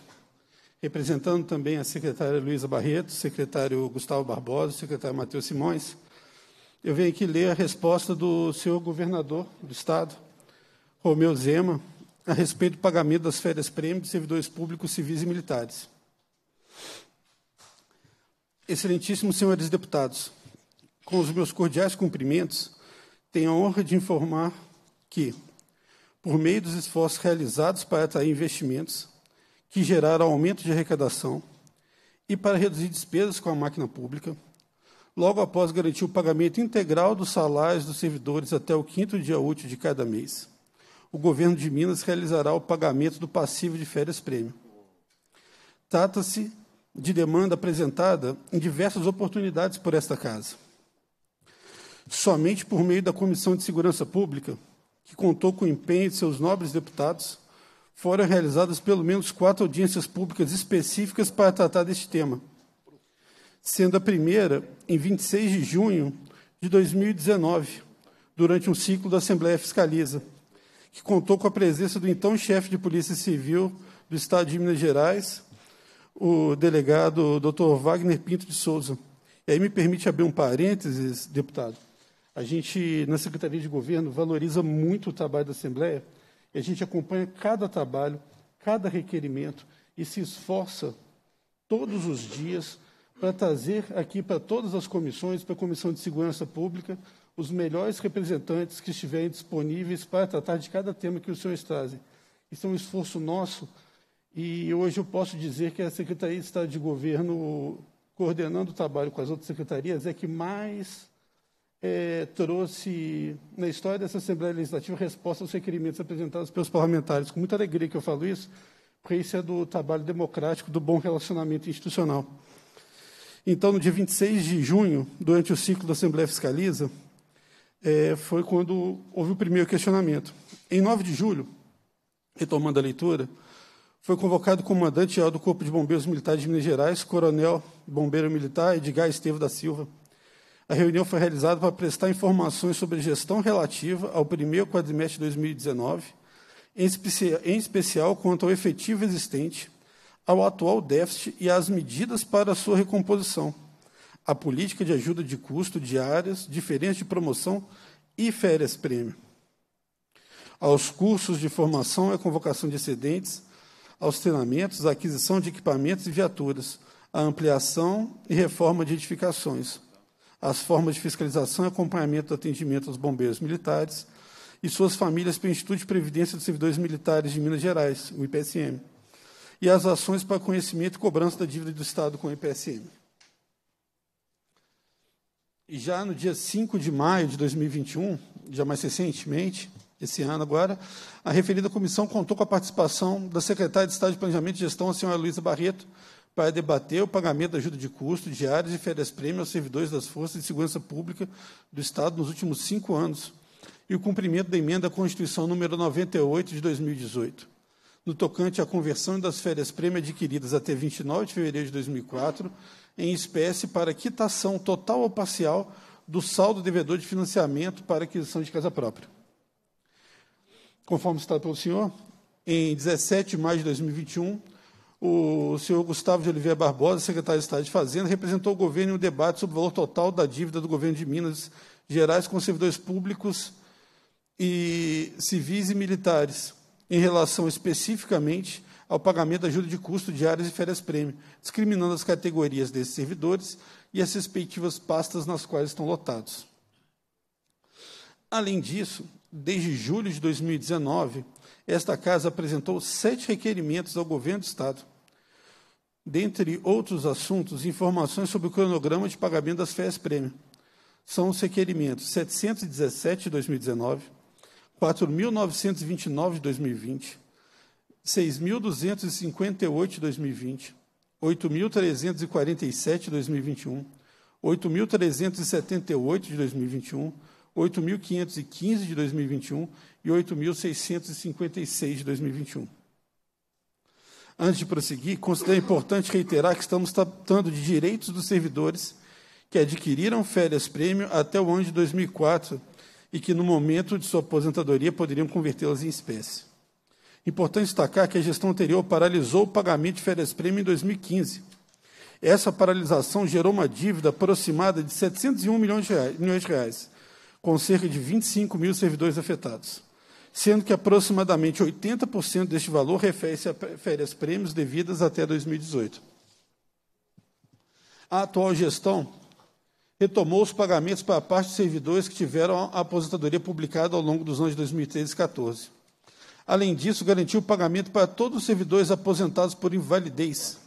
representando também a secretária Luísa Barreto, secretário Gustavo Barbosa, secretário Matheus Simões, eu venho aqui ler a resposta do senhor governador do Estado, Romeu Zema, a respeito do pagamento das férias-prêmio de servidores públicos civis e militares. Excelentíssimos senhores deputados, com os meus cordiais cumprimentos, tenho a honra de informar que, por meio dos esforços realizados para atrair investimentos, que geraram aumento de arrecadação, e para reduzir despesas com a máquina pública, logo após garantir o pagamento integral dos salários dos servidores até o quinto dia útil de cada mês, o governo de Minas realizará o pagamento do passivo de férias-prêmio. Trata-se de demanda apresentada em diversas oportunidades por esta Casa. Somente por meio da Comissão de Segurança Pública, que contou com o empenho de seus nobres deputados, foram realizadas pelo menos quatro audiências públicas específicas para tratar deste tema, sendo a primeira em 26 de junho de 2019, durante um ciclo da Assembleia Fiscaliza, que contou com a presença do então chefe de Polícia Civil do Estado de Minas Gerais, o delegado Dr. Wagner Pinto de Souza. E aí me permite abrir um parênteses, deputado a gente, na Secretaria de Governo, valoriza muito o trabalho da Assembleia e a gente acompanha cada trabalho, cada requerimento e se esforça todos os dias para trazer aqui para todas as comissões, para a Comissão de Segurança Pública, os melhores representantes que estiverem disponíveis para tratar de cada tema que os senhores trazem. Isso é um esforço nosso e hoje eu posso dizer que a Secretaria de Estado de Governo, coordenando o trabalho com as outras secretarias, é que mais é, trouxe na história dessa Assembleia Legislativa resposta aos requerimentos apresentados pelos parlamentares. Com muita alegria que eu falo isso, porque isso é do trabalho democrático, do bom relacionamento institucional. Então, no dia 26 de junho, durante o ciclo da Assembleia Fiscaliza, é, foi quando houve o primeiro questionamento. Em 9 de julho, retomando a leitura, foi convocado o comandante-geral do Corpo de Bombeiros Militares de Minas Gerais, coronel bombeiro militar Edgar Estevo da Silva, a reunião foi realizada para prestar informações sobre gestão relativa ao primeiro quadrimestre de 2019, em especial quanto ao efetivo existente, ao atual déficit e às medidas para sua recomposição, a política de ajuda de custo diárias, diferença de promoção e férias-prêmio. Aos cursos de formação e convocação de excedentes, aos treinamentos, à aquisição de equipamentos e viaturas, à ampliação e reforma de edificações, as formas de fiscalização e acompanhamento do atendimento aos bombeiros militares e suas famílias pelo Instituto de Previdência dos Servidores Militares de Minas Gerais, o IPSM, e as ações para conhecimento e cobrança da dívida do Estado com o IPSM. E já no dia 5 de maio de 2021, já mais recentemente, esse ano agora, a referida comissão contou com a participação da secretária de Estado de Planejamento e Gestão, a senhora Luísa Barreto, para debater o pagamento da ajuda de custo, diários e férias-prêmio aos servidores das Forças de Segurança Pública do Estado nos últimos cinco anos e o cumprimento da emenda à Constituição número 98 de 2018, no tocante à conversão das férias-prêmio adquiridas até 29 de fevereiro de 2004 em espécie para quitação total ou parcial do saldo devedor de financiamento para aquisição de casa própria. Conforme citado pelo senhor, em 17 de maio de 2021, o senhor Gustavo de Oliveira Barbosa, secretário de Estado de Fazenda, representou o governo em um debate sobre o valor total da dívida do governo de Minas Gerais com servidores públicos e civis e militares, em relação especificamente ao pagamento da ajuda de custo diárias e férias prêmio, discriminando as categorias desses servidores e as respectivas pastas nas quais estão lotados. Além disso, desde julho de 2019, esta casa apresentou sete requerimentos ao governo do Estado. Dentre outros assuntos, informações sobre o cronograma de pagamento das férias prêmio. São os requerimentos 717 de 2019, 4.929 de 2020, 6.258 de 2020, 8.347 de 2021, 8.378 de 2021, 8.515 de 2021 e 8.656 de 2021. Antes de prosseguir, considero importante reiterar que estamos tratando de direitos dos servidores que adquiriram férias prêmio até o ano de 2004 e que, no momento de sua aposentadoria, poderiam convertê-las em espécie. Importante destacar que a gestão anterior paralisou o pagamento de férias prêmio em 2015. Essa paralisação gerou uma dívida aproximada de 701 milhões de reais, com cerca de 25 mil servidores afetados, sendo que aproximadamente 80% deste valor refere-se a férias prêmios devidas até 2018. A atual gestão retomou os pagamentos para a parte de servidores que tiveram a aposentadoria publicada ao longo dos anos de 2013 e 2014. Além disso, garantiu o pagamento para todos os servidores aposentados por invalidez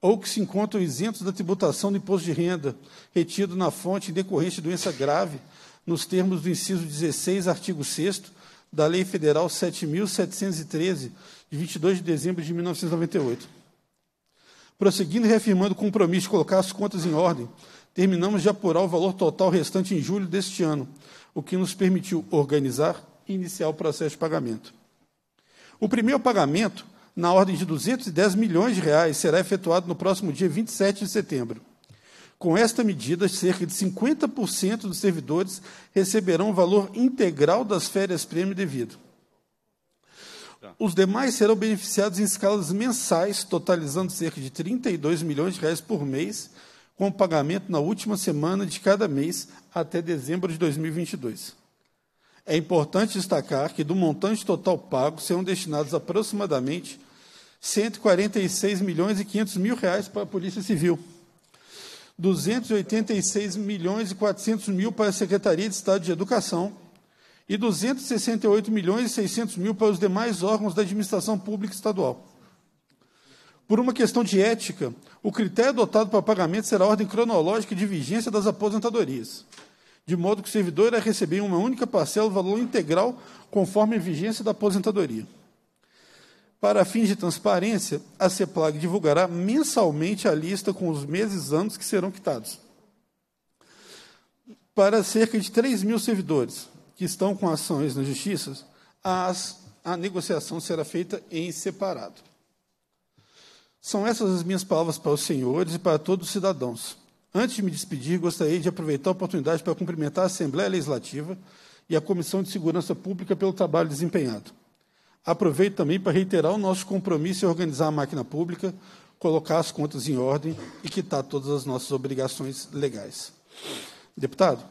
ou que se encontram isentos da tributação do imposto de renda retido na fonte em decorrência de doença grave nos termos do inciso 16, artigo 6 da Lei Federal 7.713, de 22 de dezembro de 1998. Prosseguindo e reafirmando o compromisso de colocar as contas em ordem, terminamos de apurar o valor total restante em julho deste ano, o que nos permitiu organizar e iniciar o processo de pagamento. O primeiro pagamento, na ordem de 210 milhões de reais, será efetuado no próximo dia 27 de setembro. Com esta medida, cerca de 50% dos servidores receberão o valor integral das férias-prêmio devido. Os demais serão beneficiados em escalas mensais, totalizando cerca de 32 milhões de reais por mês, com pagamento na última semana de cada mês até dezembro de 2022. É importante destacar que do montante total pago serão destinados aproximadamente 146 milhões e 500 mil reais para a Polícia Civil. 286 milhões e 400 mil para a Secretaria de Estado de Educação e 268 milhões e 600 mil para os demais órgãos da administração pública estadual. Por uma questão de ética, o critério adotado para pagamento será a ordem cronológica de vigência das aposentadorias, de modo que o servidor irá receber uma única parcela o valor integral conforme a vigência da aposentadoria. Para fins de transparência, a CEPLAG divulgará mensalmente a lista com os meses e anos que serão quitados. Para cerca de 3 mil servidores que estão com ações na Justiça, as, a negociação será feita em separado. São essas as minhas palavras para os senhores e para todos os cidadãos. Antes de me despedir, gostaria de aproveitar a oportunidade para cumprimentar a Assembleia Legislativa e a Comissão de Segurança Pública pelo trabalho desempenhado. Aproveito também para reiterar o nosso compromisso em organizar a máquina pública, colocar as contas em ordem e quitar todas as nossas obrigações legais. Deputado,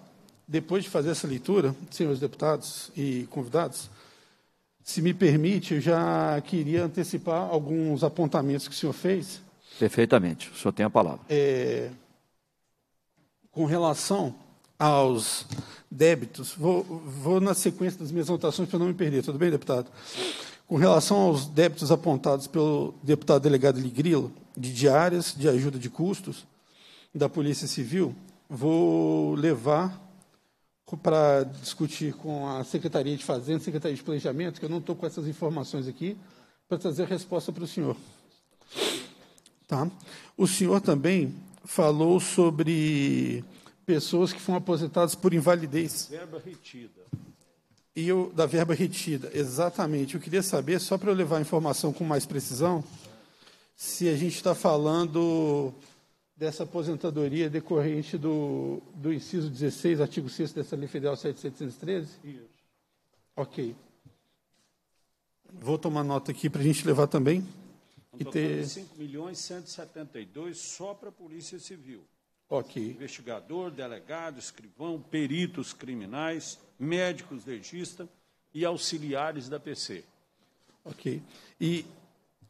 depois de fazer essa leitura, senhores deputados e convidados, se me permite, eu já queria antecipar alguns apontamentos que o senhor fez. Perfeitamente, o senhor tem a palavra. É, com relação aos débitos, vou, vou na sequência das minhas anotações para não me perder, tudo bem, deputado? Com relação aos débitos apontados pelo deputado delegado Ligrilo, de diárias, de ajuda de custos da Polícia Civil, vou levar para discutir com a Secretaria de Fazenda, Secretaria de Planejamento, que eu não estou com essas informações aqui, para trazer a resposta para o senhor. Tá? O senhor também falou sobre pessoas que foram aposentadas por invalidez. Verba retida. E eu, da verba retida, exatamente. Eu queria saber, só para eu levar a informação com mais precisão, se a gente está falando dessa aposentadoria decorrente do, do inciso 16, artigo 6 dessa Lei Federal 7713? Isso. Ok. Vou tomar nota aqui para a gente levar também. Um e ter... 5 milhões 172 só para a Polícia Civil. Ok. Investigador, delegado, escrivão, peritos criminais, médicos legistas e auxiliares da PC. Ok. E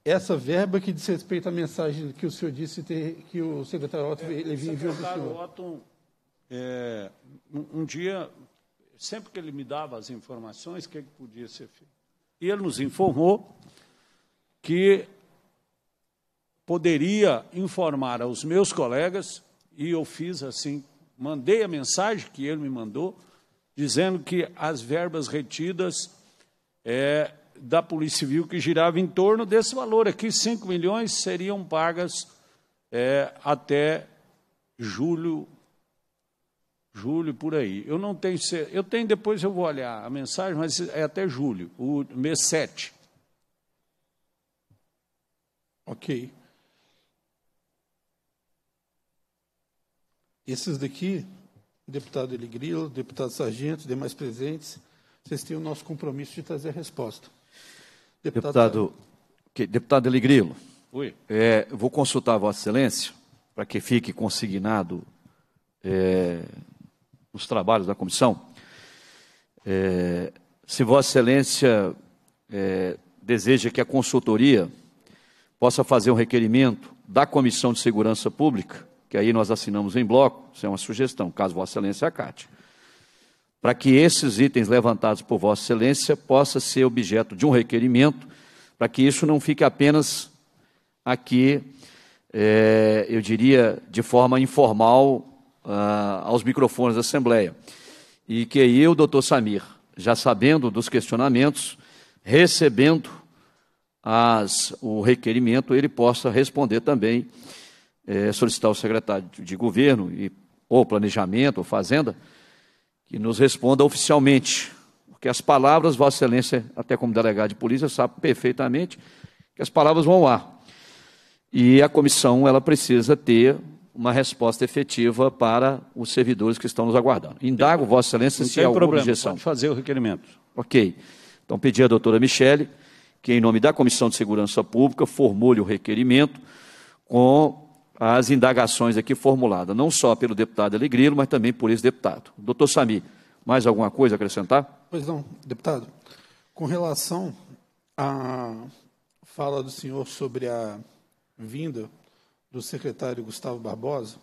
essa verba que diz respeito à mensagem que o senhor disse ter, que o secretário Otton é, Levi enviou para o senhor. O Otton, é, um, dia, sempre que ele me dava as informações, o que, é que podia ser feito? E ele nos informou que poderia informar aos meus colegas e eu fiz assim, mandei a mensagem que ele me mandou, dizendo que as verbas retidas é, da Polícia Civil, que girava em torno desse valor aqui, 5 milhões, seriam pagas é, até julho, julho por aí. Eu não tenho, eu tenho depois eu vou olhar a mensagem, mas é até julho, o mês 7. Ok. Esses daqui, deputado Eligrilo, deputado Sargento, demais presentes, vocês têm o nosso compromisso de trazer a resposta. Deputado, deputado, Eligrilo, É, vou consultar a Vossa Excelência para que fique consignado é, os trabalhos da comissão. É, se Vossa Excelência é, deseja que a consultoria possa fazer um requerimento da Comissão de Segurança Pública que aí nós assinamos em bloco, isso é uma sugestão, caso Vossa Excelência acate, para que esses itens levantados por Vossa Excelência possa ser objeto de um requerimento, para que isso não fique apenas aqui, é, eu diria, de forma informal ah, aos microfones da Assembleia. E que aí o doutor Samir, já sabendo dos questionamentos, recebendo as, o requerimento, ele possa responder também é, solicitar ao secretário de governo e, ou planejamento ou fazenda que nos responda oficialmente, porque as palavras, Vossa Excelência, até como delegado de polícia, sabe perfeitamente que as palavras vão lá. E a comissão ela precisa ter uma resposta efetiva para os servidores que estão nos aguardando. Indago, Vossa Excelência, Não se tem há alguma objeção. Pode fazer o requerimento. Ok. Então, pedi à doutora Michele que, em nome da Comissão de Segurança Pública, formule o requerimento com as indagações aqui formuladas, não só pelo deputado Alegrilo, mas também por esse deputado. Doutor Sami, mais alguma coisa a acrescentar? Pois não, deputado. Com relação à fala do senhor sobre a vinda do secretário Gustavo Barbosa,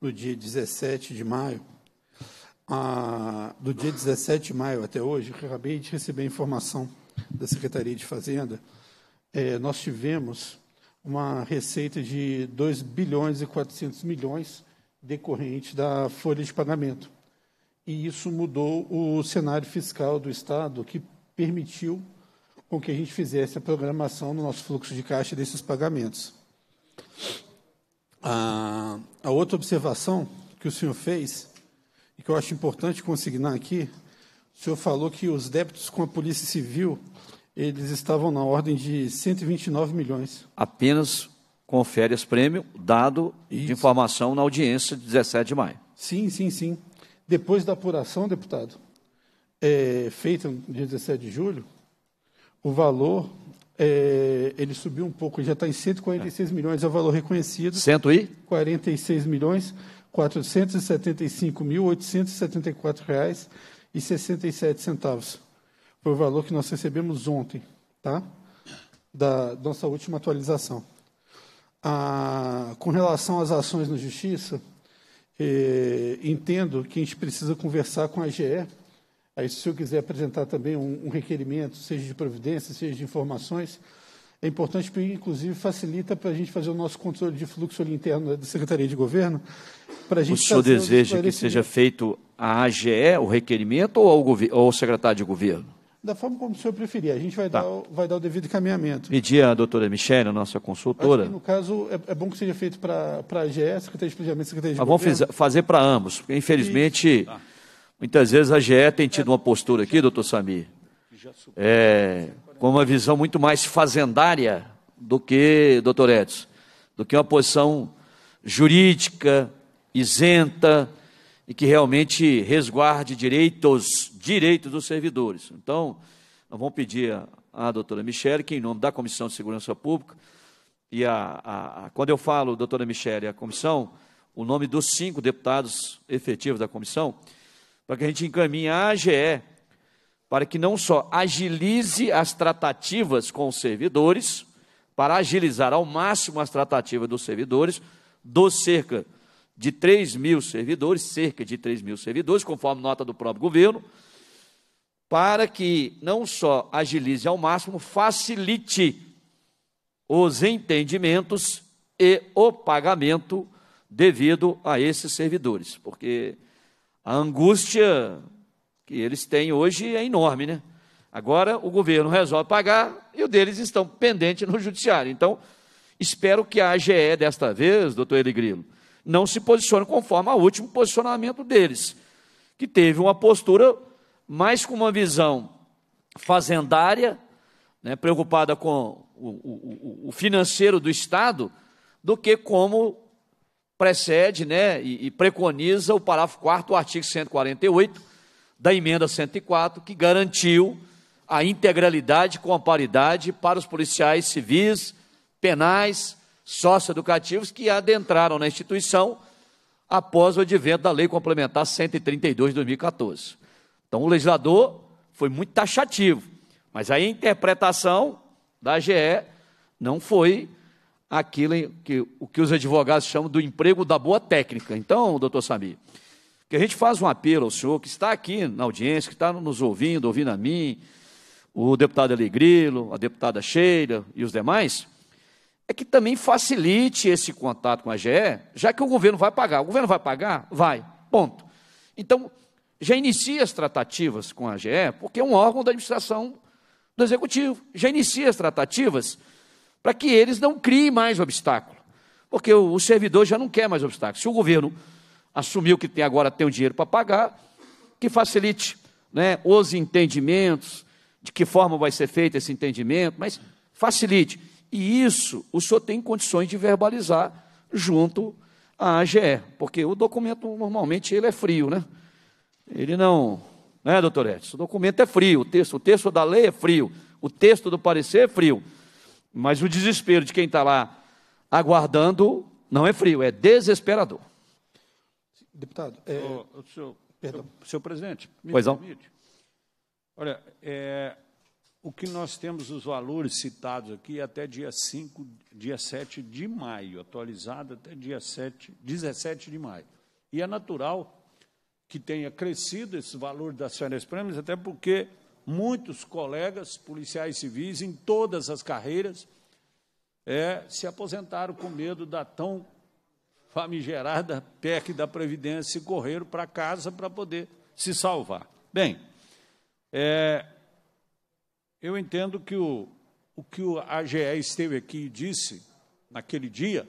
no dia 17 de maio, a, do dia 17 de maio até hoje, acabei de receber a informação da Secretaria de Fazenda, é, nós tivemos uma receita de 2 bilhões e 400 milhões decorrente da folha de pagamento. E isso mudou o cenário fiscal do Estado, que permitiu com que a gente fizesse a programação no nosso fluxo de caixa desses pagamentos. A, a outra observação que o senhor fez, e que eu acho importante consignar aqui, o senhor falou que os débitos com a Polícia Civil eles estavam na ordem de 129 milhões. Apenas confere férias prêmio, dado Isso. de informação na audiência de 17 de maio. Sim, sim, sim. Depois da apuração, deputado, é, feita no dia 17 de julho, o valor é, ele subiu um pouco, já está em 146 é. milhões, é o valor reconhecido. 146 milhões, 475 mil, 874 reais e 67 centavos. Foi o valor que nós recebemos ontem, tá? Da nossa última atualização. Ah, com relação às ações na justiça, eh, entendo que a gente precisa conversar com a AGE. Aí, se eu quiser apresentar também um, um requerimento, seja de providência, seja de informações, é importante porque, inclusive, facilita para a gente fazer o nosso controle de fluxo ali interno da Secretaria de Governo. Para a gente o senhor deseja que seja feito à AGE o requerimento ou ao, ou ao secretário de Governo? da forma como o senhor preferir. A gente vai, tá. dar, o, vai dar o devido encaminhamento. Pedir à doutora Michelle, nossa consultora. Que, no caso, é, é, bom que seja feito para a AGE, Secretaria de Planejamento, Secretaria de ah, Governo. Vamos fazer para ambos, porque, infelizmente, tá. muitas vezes a AGE tem tido uma postura aqui, doutor Samir, é, com uma visão muito mais fazendária do que, doutor Edson, do que uma posição jurídica, isenta, e que realmente resguarde direitos direitos dos servidores. Então, nós vamos pedir à, à doutora Michele que, em nome da Comissão de Segurança Pública, e a, a, a quando eu falo, doutora Michele, a comissão, o nome dos cinco deputados efetivos da comissão, para que a gente encaminhe a AGE, para que não só agilize as tratativas com os servidores, para agilizar ao máximo as tratativas dos servidores, dos cerca de 3 mil servidores, cerca de 3 mil servidores, conforme nota do próprio governo, para que não só agilize ao máximo, facilite os entendimentos e o pagamento devido a esses servidores, porque a angústia que eles têm hoje é enorme, né? Agora o governo resolve pagar e o deles estão pendente no judiciário. Então, espero que a AGE desta vez, doutor Eli Grilo, não se posicione conforme o último posicionamento deles, que teve uma postura mais com uma visão fazendária, né, preocupada com o, o, o, financeiro do Estado, do que como precede né, e, e preconiza o parágrafo 4 do artigo 148 da emenda 104, que garantiu a integralidade com a paridade para os policiais civis, penais, socioeducativos que adentraram na instituição após o advento da Lei Complementar 132 de 2014. Então o legislador foi muito taxativo, mas a interpretação da GE não foi aquilo que, o que os advogados chamam do emprego da boa técnica. Então, doutor Samir, que a gente faz um apelo ao senhor que está aqui na audiência, que está nos ouvindo, ouvindo a mim, o deputado Alegrilo, a deputada Sheila e os demais, é que também facilite esse contato com a GE, já que o governo vai pagar. O governo vai pagar? Vai. Ponto. Então, já inicia as tratativas com a AGE, porque é um órgão da administração do executivo. Já inicia as tratativas para que eles não criem mais obstáculo, porque o, o servidor já não quer mais obstáculo. Se o governo assumiu que tem agora tem o dinheiro para pagar, que facilite né, os entendimentos, de que forma vai ser feito esse entendimento, mas facilite. E isso o senhor tem condições de verbalizar junto à AGE, porque o documento normalmente ele é frio, né? Ele não, né, doutor Edson? O documento é frio, o texto, o texto da lei é frio, o texto do parecer é frio. Mas o desespero de quem está lá aguardando não é frio, é desesperador. Deputado, é... o, o senhor, perdão. O, senhor presidente, me pois permite. Não. Olha, é, o que nós temos os valores citados aqui é até dia 5, dia 7 de maio, atualizado até dia 7, 17 de maio. E é natural que tenha crescido esse valor das férias prêmios, até porque muitos colegas policiais civis em todas as carreiras é, se aposentaram com medo da tão famigerada PEC da Previdência e correram para casa para poder se salvar. Bem, é, eu entendo que o, o que a AGE esteve aqui e disse naquele dia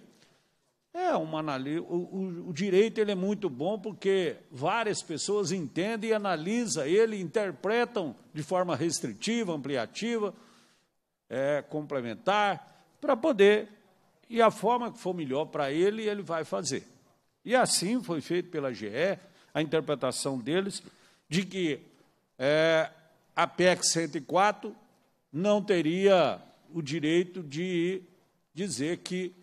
é uma analisa. O, o, o, direito ele é muito bom porque várias pessoas entendem e analisam ele, interpretam de forma restritiva, ampliativa, é, complementar, para poder. E a forma que for melhor para ele, ele vai fazer. E assim foi feito pela GE, a interpretação deles, de que é, a PEC 104 não teria o direito de dizer que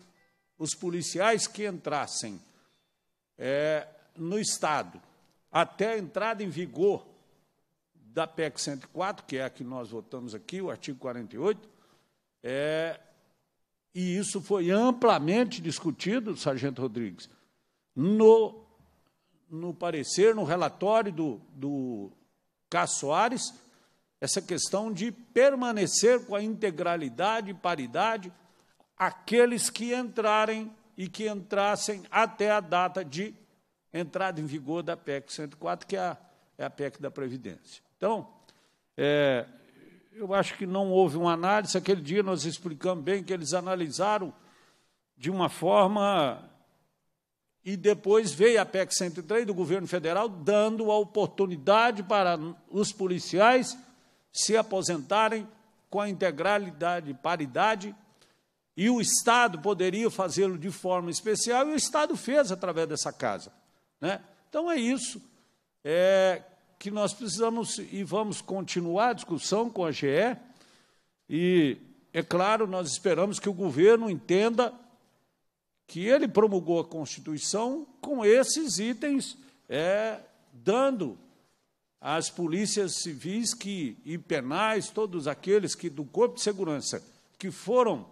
os policiais que entrassem é, no Estado até a entrada em vigor da PEC 104, que é a que nós votamos aqui, o artigo 48, é, e isso foi amplamente discutido, Sargento Rodrigues, no, no parecer, no relatório do, do Soares, essa questão de permanecer com a integralidade e paridade aqueles que entrarem e que entrassem até a data de entrada em vigor da PEC 104, que é a, é a PEC da Previdência. Então, é, eu acho que não houve uma análise. Aquele dia nós explicamos bem que eles analisaram de uma forma. E depois veio a PEC 103 do governo federal, dando a oportunidade para os policiais se aposentarem com a integralidade, paridade e o Estado poderia fazê-lo de forma especial, e o Estado fez através dessa casa. Né? Então é isso é, que nós precisamos e vamos continuar a discussão com a GE. E, é claro, nós esperamos que o governo entenda que ele promulgou a Constituição com esses itens, é, dando às polícias civis que, e penais, todos aqueles que do Corpo de Segurança que foram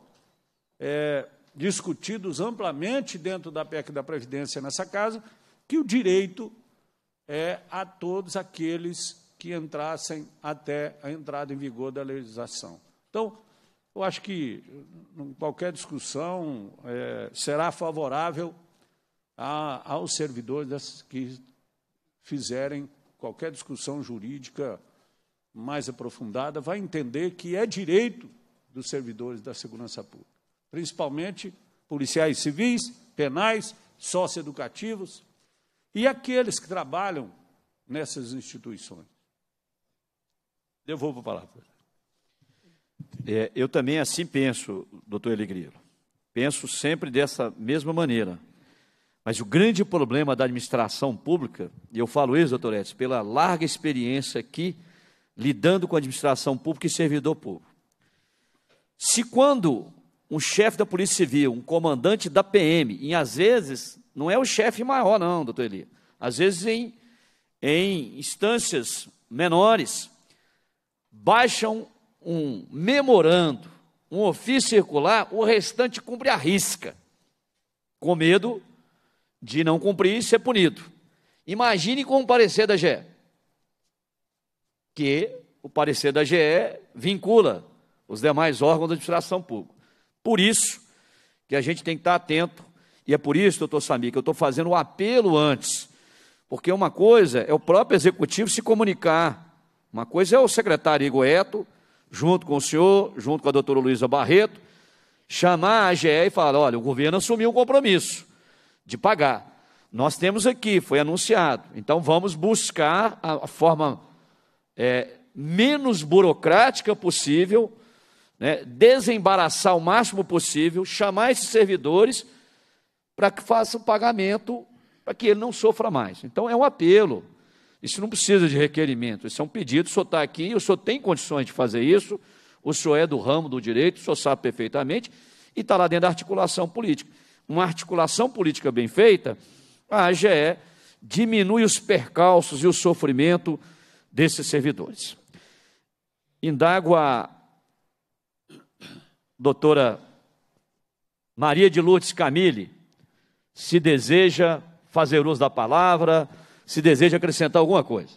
é, discutidos amplamente dentro da PEC da Previdência nessa casa, que o direito é a todos aqueles que entrassem até a entrada em vigor da legislação. Então, eu acho que qualquer discussão é, será favorável a, aos servidores que fizerem qualquer discussão jurídica mais aprofundada, vai entender que é direito dos servidores da segurança pública principalmente policiais civis, penais, socioeducativos, e aqueles que trabalham nessas instituições. Devolvo a palavra. É, eu também assim penso, doutor Eligrilo. Penso sempre dessa mesma maneira. Mas o grande problema da administração pública, e eu falo isso, doutor Edson, pela larga experiência aqui, lidando com a administração pública e servidor público. Se quando um chefe da Polícia Civil, um comandante da PM, e às vezes não é o chefe maior, não, doutor Eli. Às vezes em, em instâncias menores, baixam um memorando, um ofício circular, o restante cumpre a risca, com medo de não cumprir e ser punido. Imagine com o parecer da GE, que o parecer da GE vincula os demais órgãos da administração pública. Por isso que a gente tem que estar atento, e é por isso, doutor Samir, que eu estou fazendo o um apelo antes, porque uma coisa é o próprio executivo se comunicar, uma coisa é o secretário Eto, junto com o senhor, junto com a doutora Luísa Barreto, chamar a AGE e falar: olha, o governo assumiu um compromisso de pagar. Nós temos aqui, foi anunciado. Então vamos buscar a, forma é, menos burocrática possível né, desembaraçar o máximo possível, chamar esses servidores para que façam o pagamento para que ele não sofra mais. Então é um apelo. Isso não precisa de requerimento, isso é um pedido. O senhor está aqui, o senhor tem condições de fazer isso, o senhor é do ramo do direito, o senhor sabe perfeitamente, e está lá dentro da articulação política. Uma articulação política bem feita, a AGE diminui os percalços e o sofrimento desses servidores. Indago a doutora Maria de Lourdes Camille, se deseja fazer uso da palavra, se deseja acrescentar alguma coisa.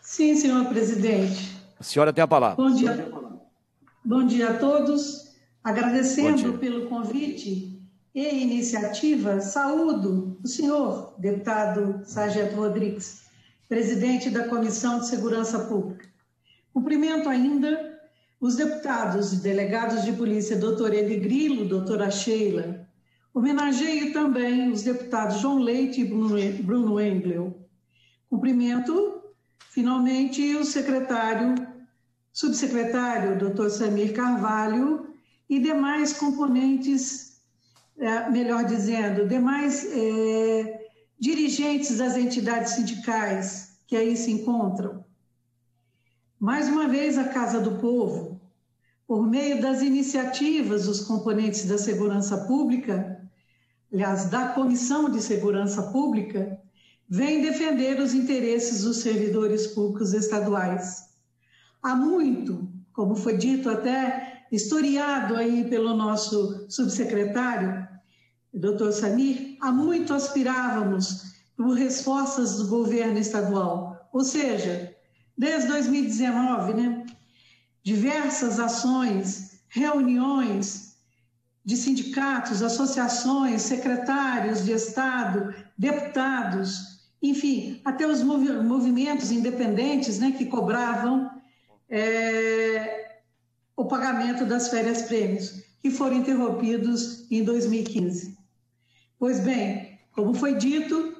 Sim, senhor presidente. A senhora tem a palavra. Bom dia, bom dia a todos. Agradecendo dia. pelo convite e iniciativa, saúdo o senhor, deputado Sargento Rodrigues, presidente da Comissão de Segurança Pública. Cumprimento ainda os deputados e delegados de polícia, doutor Eli Grilo, doutora Sheila. Homenageio também os deputados João Leite e Bruno Engleu. Cumprimento, finalmente, o secretário, subsecretário, doutor Samir Carvalho, e demais componentes, é, melhor dizendo, demais é, dirigentes das entidades sindicais que aí se encontram. Mais uma vez, a Casa do Povo, por meio das iniciativas dos componentes da segurança pública, aliás, da Comissão de Segurança Pública, vem defender os interesses dos servidores públicos estaduais. Há muito, como foi dito até historiado aí pelo nosso subsecretário, doutor Samir, há muito aspirávamos por respostas do governo estadual, ou seja, desde 2019, né? Diversas ações, reuniões de sindicatos, associações, secretários de Estado, deputados, enfim, até os movimentos independentes, né, que cobravam é, o pagamento das férias prêmios, que foram interrompidos em 2015. Pois bem, como foi dito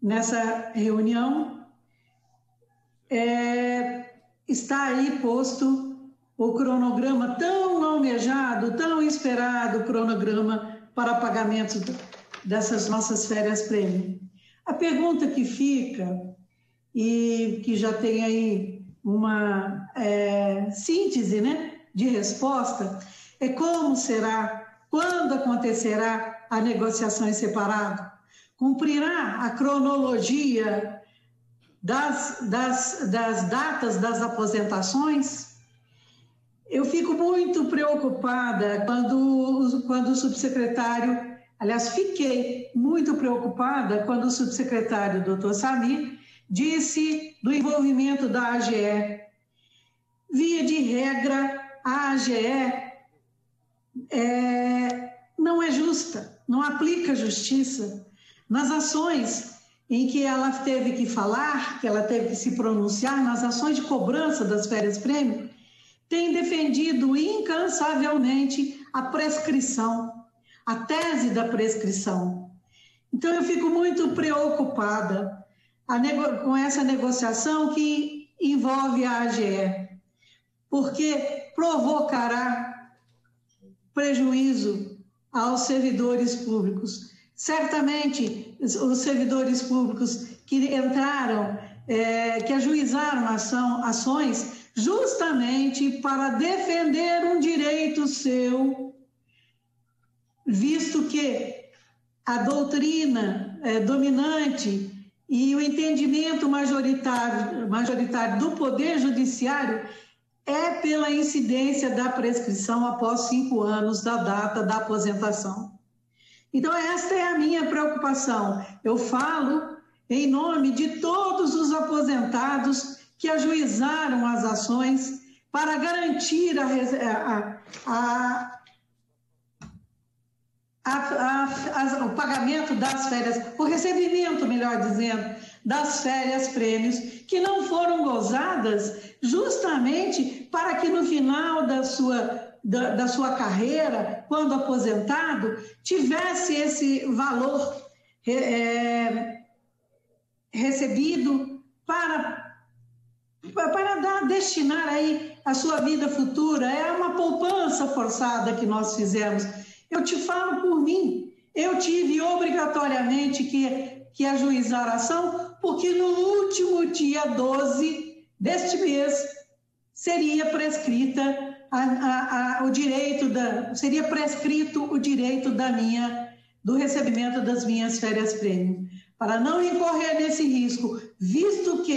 nessa reunião, é, está aí posto o cronograma tão almejado, tão esperado cronograma para pagamento dessas nossas férias prêmio. A pergunta que fica, e que já tem aí uma é, síntese né, de resposta, é como será, quando acontecerá a negociação em separado? Cumprirá a cronologia das, das, das datas das aposentações, eu fico muito preocupada quando, quando o subsecretário, aliás, fiquei muito preocupada quando o subsecretário, doutor Samir, disse do envolvimento da AGE. Via de regra, a AGE é, não é justa, não aplica justiça nas ações em que ela teve que falar, que ela teve que se pronunciar nas ações de cobrança das férias-prêmio, tem defendido incansavelmente a prescrição, a tese da prescrição. Então, eu fico muito preocupada com essa negociação que envolve a AGE, porque provocará prejuízo aos servidores públicos Certamente, os servidores públicos que entraram, é, que ajuizaram ação, ações, justamente para defender um direito seu, visto que a doutrina é, dominante e o entendimento majoritário, majoritário do Poder Judiciário é pela incidência da prescrição após cinco anos da data da aposentação. Então, esta é a minha preocupação. Eu falo em nome de todos os aposentados que ajuizaram as ações para garantir a, a, a a, a, o pagamento das férias, o recebimento, melhor dizendo, das férias prêmios, que não foram gozadas justamente para que no final da sua, da, da sua carreira, quando aposentado, tivesse esse valor é, recebido para, para dar, destinar aí a sua vida futura. É uma poupança forçada que nós fizemos eu te falo por mim. Eu tive obrigatoriamente que, que ajuizar a ação, porque no último dia 12 deste mês seria prescrita a, a, a, o direito da seria prescrito o direito da minha do recebimento das minhas férias prêmio para não incorrer nesse risco, visto que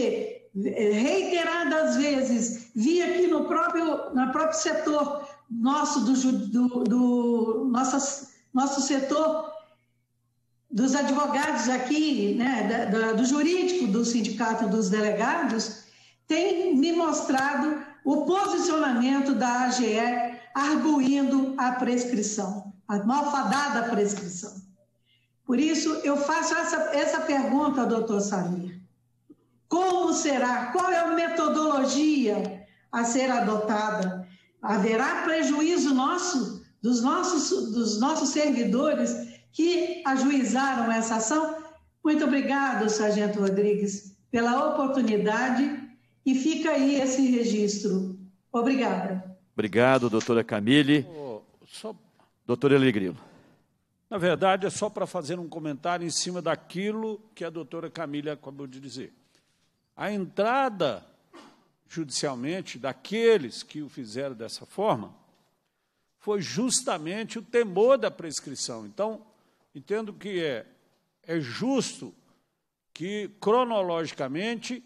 eh, reiteradas vezes vi aqui no próprio, no próprio setor nosso, do, do, do nosso setor dos advogados aqui, né, da, do jurídico do Sindicato dos Delegados, tem me mostrado o posicionamento da AGE arguindo a prescrição, a malfadada prescrição. Por isso, eu faço essa, essa pergunta, doutor Samir. Como será? Qual é a metodologia a ser adotada haverá prejuízo nosso, dos nossos, dos nossos servidores que ajuizaram essa ação. Muito obrigado, Sargento Rodrigues, pela oportunidade e fica aí esse registro. Obrigada. Obrigado, doutora Camille. Oh, só... Doutora Elegrilo. Na verdade, é só para fazer um comentário em cima daquilo que a doutora Camille acabou de dizer. A entrada judicialmente daqueles que o fizeram dessa forma foi justamente o temor da prescrição. Então, entendo que é, é justo que, cronologicamente,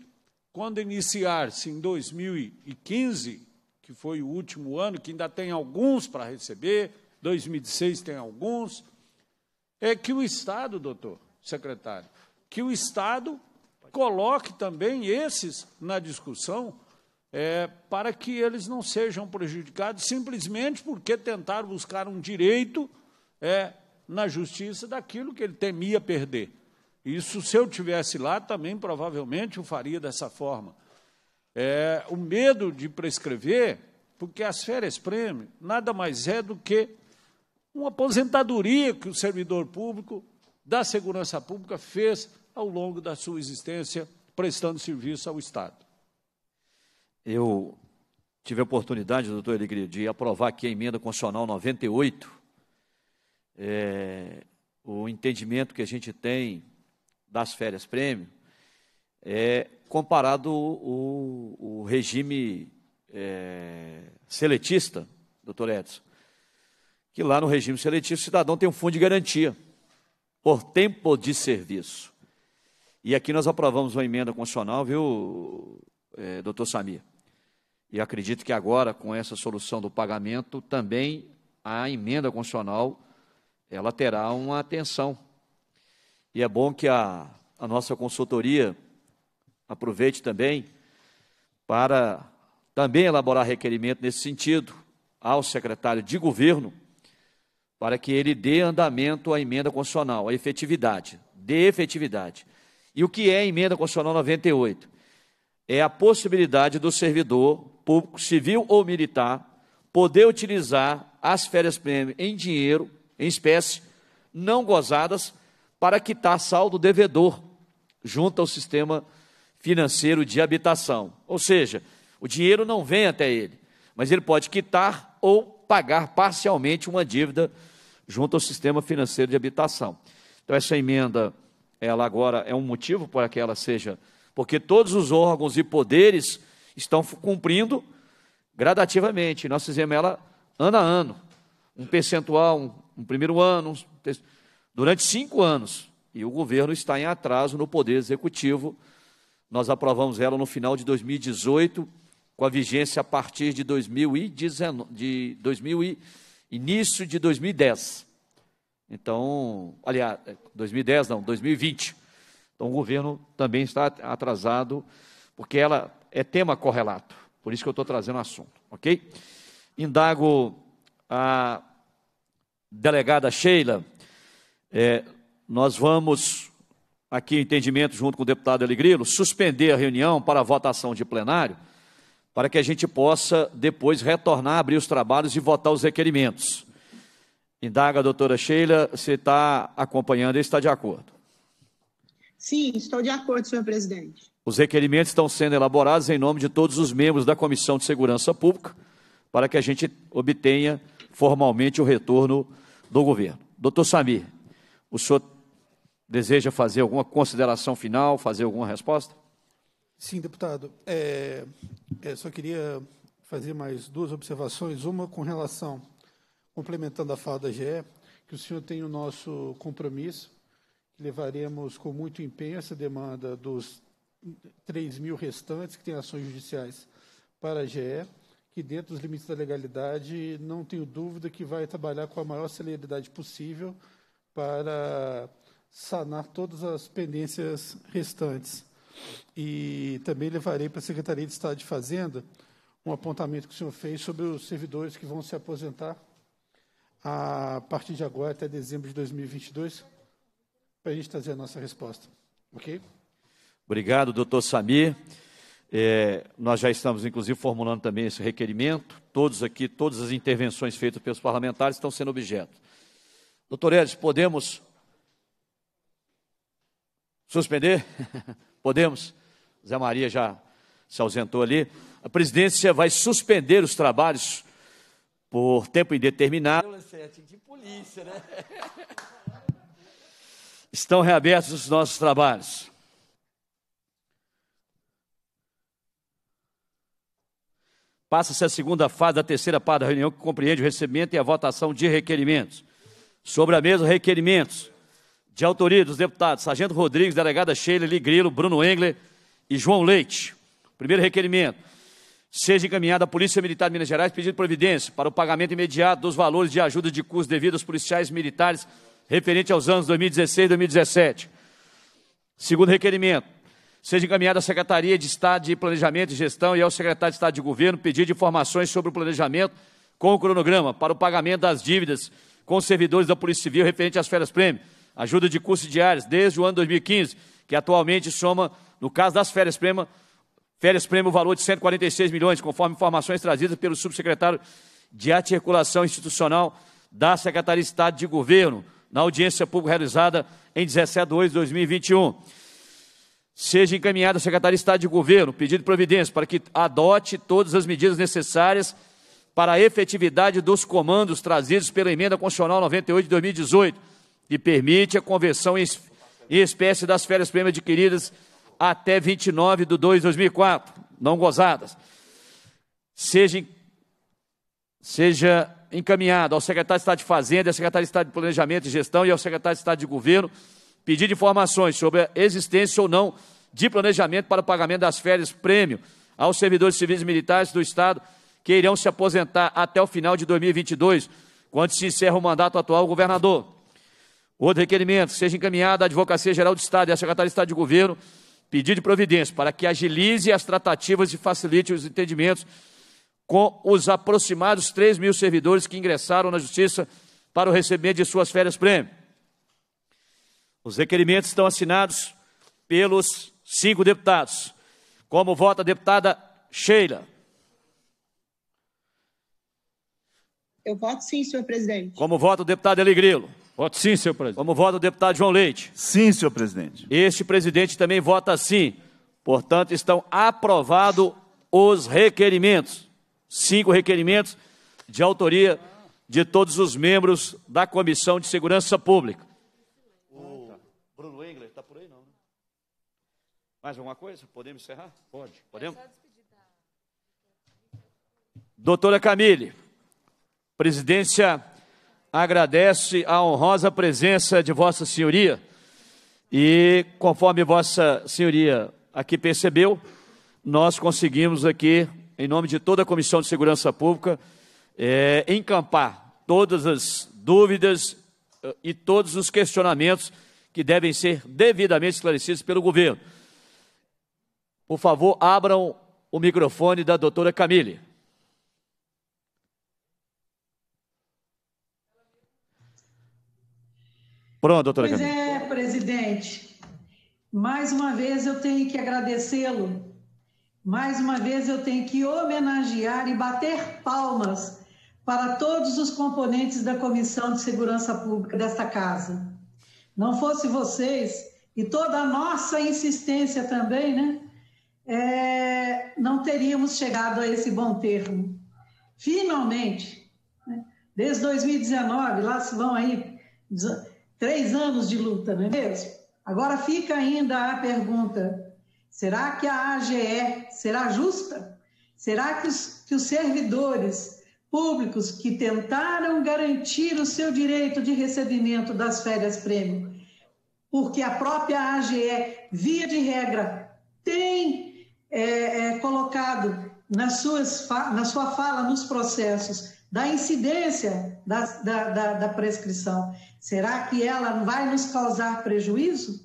quando iniciar-se em 2015, que foi o último ano, que ainda tem alguns para receber, 2016 tem alguns, é que o Estado, doutor secretário, que o Estado coloque também esses na discussão, é, para que eles não sejam prejudicados simplesmente porque tentaram buscar um direito é, na justiça daquilo que ele temia perder. Isso, se eu tivesse lá, também provavelmente o faria dessa forma. É, o medo de prescrever, porque as férias-prêmio nada mais é do que uma aposentadoria que o servidor público da segurança pública fez ao longo da sua existência prestando serviço ao Estado. Eu tive a oportunidade, doutor Alegria, de aprovar aqui a emenda constitucional 98. É, o entendimento que a gente tem das férias prêmio é comparado o, o regime é, seletista, doutor Edson, que lá no regime seletivo o cidadão tem um fundo de garantia por tempo de serviço. E aqui nós aprovamos uma emenda constitucional, viu, é, doutor Samir? E acredito que agora, com essa solução do pagamento, também a emenda constitucional ela terá uma atenção. E é bom que a, a nossa consultoria aproveite também para também elaborar requerimento nesse sentido ao secretário de governo para que ele dê andamento à emenda constitucional, à efetividade, dê efetividade. E o que é a emenda constitucional 98? É a possibilidade do servidor público, civil ou militar, poder utilizar as férias-prêmio em dinheiro, em espécie, não gozadas, para quitar saldo devedor junto ao sistema financeiro de habitação. Ou seja, o dinheiro não vem até ele, mas ele pode quitar ou pagar parcialmente uma dívida junto ao sistema financeiro de habitação. Então essa emenda, ela agora é um motivo para que ela seja, porque todos os órgãos e poderes estão cumprindo gradativamente. Nós fizemos ela ano a ano, um percentual, um, um primeiro ano, um, durante cinco anos. E o governo está em atraso no Poder Executivo. Nós aprovamos ela no final de 2018, com a vigência a partir de, 2019, de 2000 início de 2010. Então, aliás, 2010 é, não, 2020. Então o governo também está atrasado, porque ela é tema correlato. Por isso que eu estou trazendo o assunto, ok? Indago a delegada Sheila. É, nós vamos, aqui entendimento junto com o deputado Eligrilo, suspender a reunião para a votação de plenário, para que a gente possa depois retornar, abrir os trabalhos e votar os requerimentos. Indaga doutora Sheila, você está acompanhando e está de acordo? Sim, estou de acordo, senhor presidente. Os requerimentos estão sendo elaborados em nome de todos os membros da Comissão de Segurança Pública, para que a gente obtenha formalmente o retorno do governo. Doutor Samir, o senhor deseja fazer alguma consideração final, fazer alguma resposta? Sim, deputado. É, é, só queria fazer mais duas observações. Uma com relação, complementando a fala da GE, que o senhor tem o nosso compromisso, levaremos com muito empenho essa demanda dos 3 mil restantes que têm ações judiciais para a GE, que dentro dos limites da legalidade, não tenho dúvida que vai trabalhar com a maior celeridade possível para sanar todas as pendências restantes. E também levarei para a Secretaria de Estado de Fazenda um apontamento que o senhor fez sobre os servidores que vão se aposentar a partir de agora até dezembro de 2022, para a gente trazer a nossa resposta. Ok? Obrigado, doutor Samir. É, nós já estamos, inclusive, formulando também esse requerimento. Todos aqui, todas as intervenções feitas pelos parlamentares estão sendo objeto. Doutor Edson, podemos suspender? (laughs) podemos? Zé Maria já se ausentou ali. A presidência vai suspender os trabalhos por tempo indeterminado. De polícia, né? Estão reabertos os nossos trabalhos. Passa-se a segunda fase da terceira parte da reunião, que compreende o recebimento e a votação de requerimentos. Sobre a mesa, requerimentos de autoria dos deputados Sargento Rodrigues, delegada Sheila Ligrilo, Bruno Engler e João Leite. Primeiro requerimento. Seja encaminhada à Polícia Militar de Minas Gerais pedido providência para o pagamento imediato dos valores de ajuda de custos devidos aos policiais militares referente aos anos 2016 e 2017. Segundo requerimento seja encaminhado à Secretaria de Estado de Planejamento e Gestão e ao secretário de Estado de Governo pedido de informações sobre o planejamento com o cronograma para o pagamento das dívidas com os servidores da Polícia Civil referente às férias prêmio, ajuda de custos diários desde o ano 2015, que atualmente soma, no caso das férias prêmio, férias prêmio o valor de 146 milhões, conforme informações trazidas pelo subsecretário de articulação institucional da Secretaria de Estado de Governo, na audiência pública realizada em 17 de 2021 seja encaminhado à Secretaria de Estado de Governo, pedido de providência, para que adote todas as medidas necessárias para a efetividade dos comandos trazidos pela Emenda Constitucional 98 de 2018, que permite a conversão em espécie das férias prêmio adquiridas até 29 de 2 de 2004, não gozadas. Seja, seja encaminhado ao secretário de Estado de Fazenda, ao secretário de Estado de Planejamento e Gestão e ao secretário de Estado de Governo, pedir informações sobre a existência ou não de planejamento para o pagamento das férias prêmio aos servidores civis e militares do Estado que irão se aposentar até o final de 2022, quando se encerra o mandato atual do governador. Outro requerimento, seja encaminhada à Advocacia Geral do Estado e à Secretaria de Estado de Governo pedido de providência para que agilize as tratativas e facilite os entendimentos com os aproximados 3 mil servidores que ingressaram na Justiça para o recebimento de suas férias prêmio. Os requerimentos estão assinados pelos cinco deputados. Como vota a deputada Sheila? Eu voto sim, senhor presidente. Como vota o deputado Eligrilo? Voto sim, senhor presidente. Como vota o deputado João Leite? Sim, senhor presidente. Este presidente também vota sim. Portanto, estão aprovados os requerimentos. Cinco requerimentos de autoria de todos os membros da Comissão de Segurança Pública. Mais alguma coisa? Podemos encerrar? Pode. Podemos? Doutora Camille, presidência agradece a honrosa presença de Vossa Senhoria e, conforme Vossa Senhoria aqui percebeu, nós conseguimos aqui, em nome de toda a Comissão de Segurança Pública, é, encampar todas as dúvidas eh, e todos os questionamentos que devem ser devidamente esclarecidos pelo governo. Por favor, abram o microfone da doutora Camille. Pronto, doutora pois Camille. Pois é, presidente. Mais uma vez eu tenho que agradecê-lo. Mais uma vez eu tenho que homenagear e bater palmas para todos os componentes da Comissão de Segurança Pública desta casa. Não fosse vocês e toda a nossa insistência também, né? é, não teríamos chegado a esse bom termo. Finalmente, né? desde 2019, lá se vão aí três anos de luta, não é mesmo? Agora fica ainda a pergunta: será que a AGE será justa? Será que os, que os servidores públicos que tentaram garantir o seu direito de recebimento das férias prêmio, porque a própria AGE, via de regra, tem é, é, colocado nas suas, na sua fala nos processos da incidência da, da, da, da prescrição, será que ela vai nos causar prejuízo?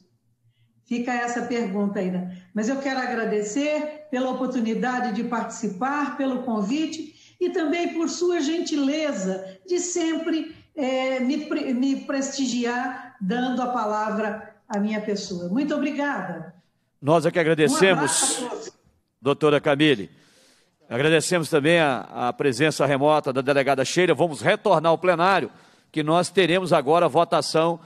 Fica essa pergunta ainda. Né? Mas eu quero agradecer pela oportunidade de participar, pelo convite e também por sua gentileza de sempre é, me, me prestigiar dando a palavra à minha pessoa. Muito obrigada. Nós é que agradecemos. Um doutora Camille. Agradecemos também a, a presença remota da delegada Sheila. Vamos retornar ao plenário, que nós teremos agora a votação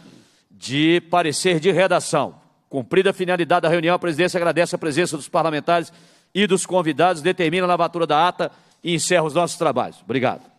de parecer de redação. Cumprida a finalidade da reunião, a presidência agradece a presença dos parlamentares e dos convidados, determina a lavatura da ata e encerra os nossos trabalhos. Obrigado.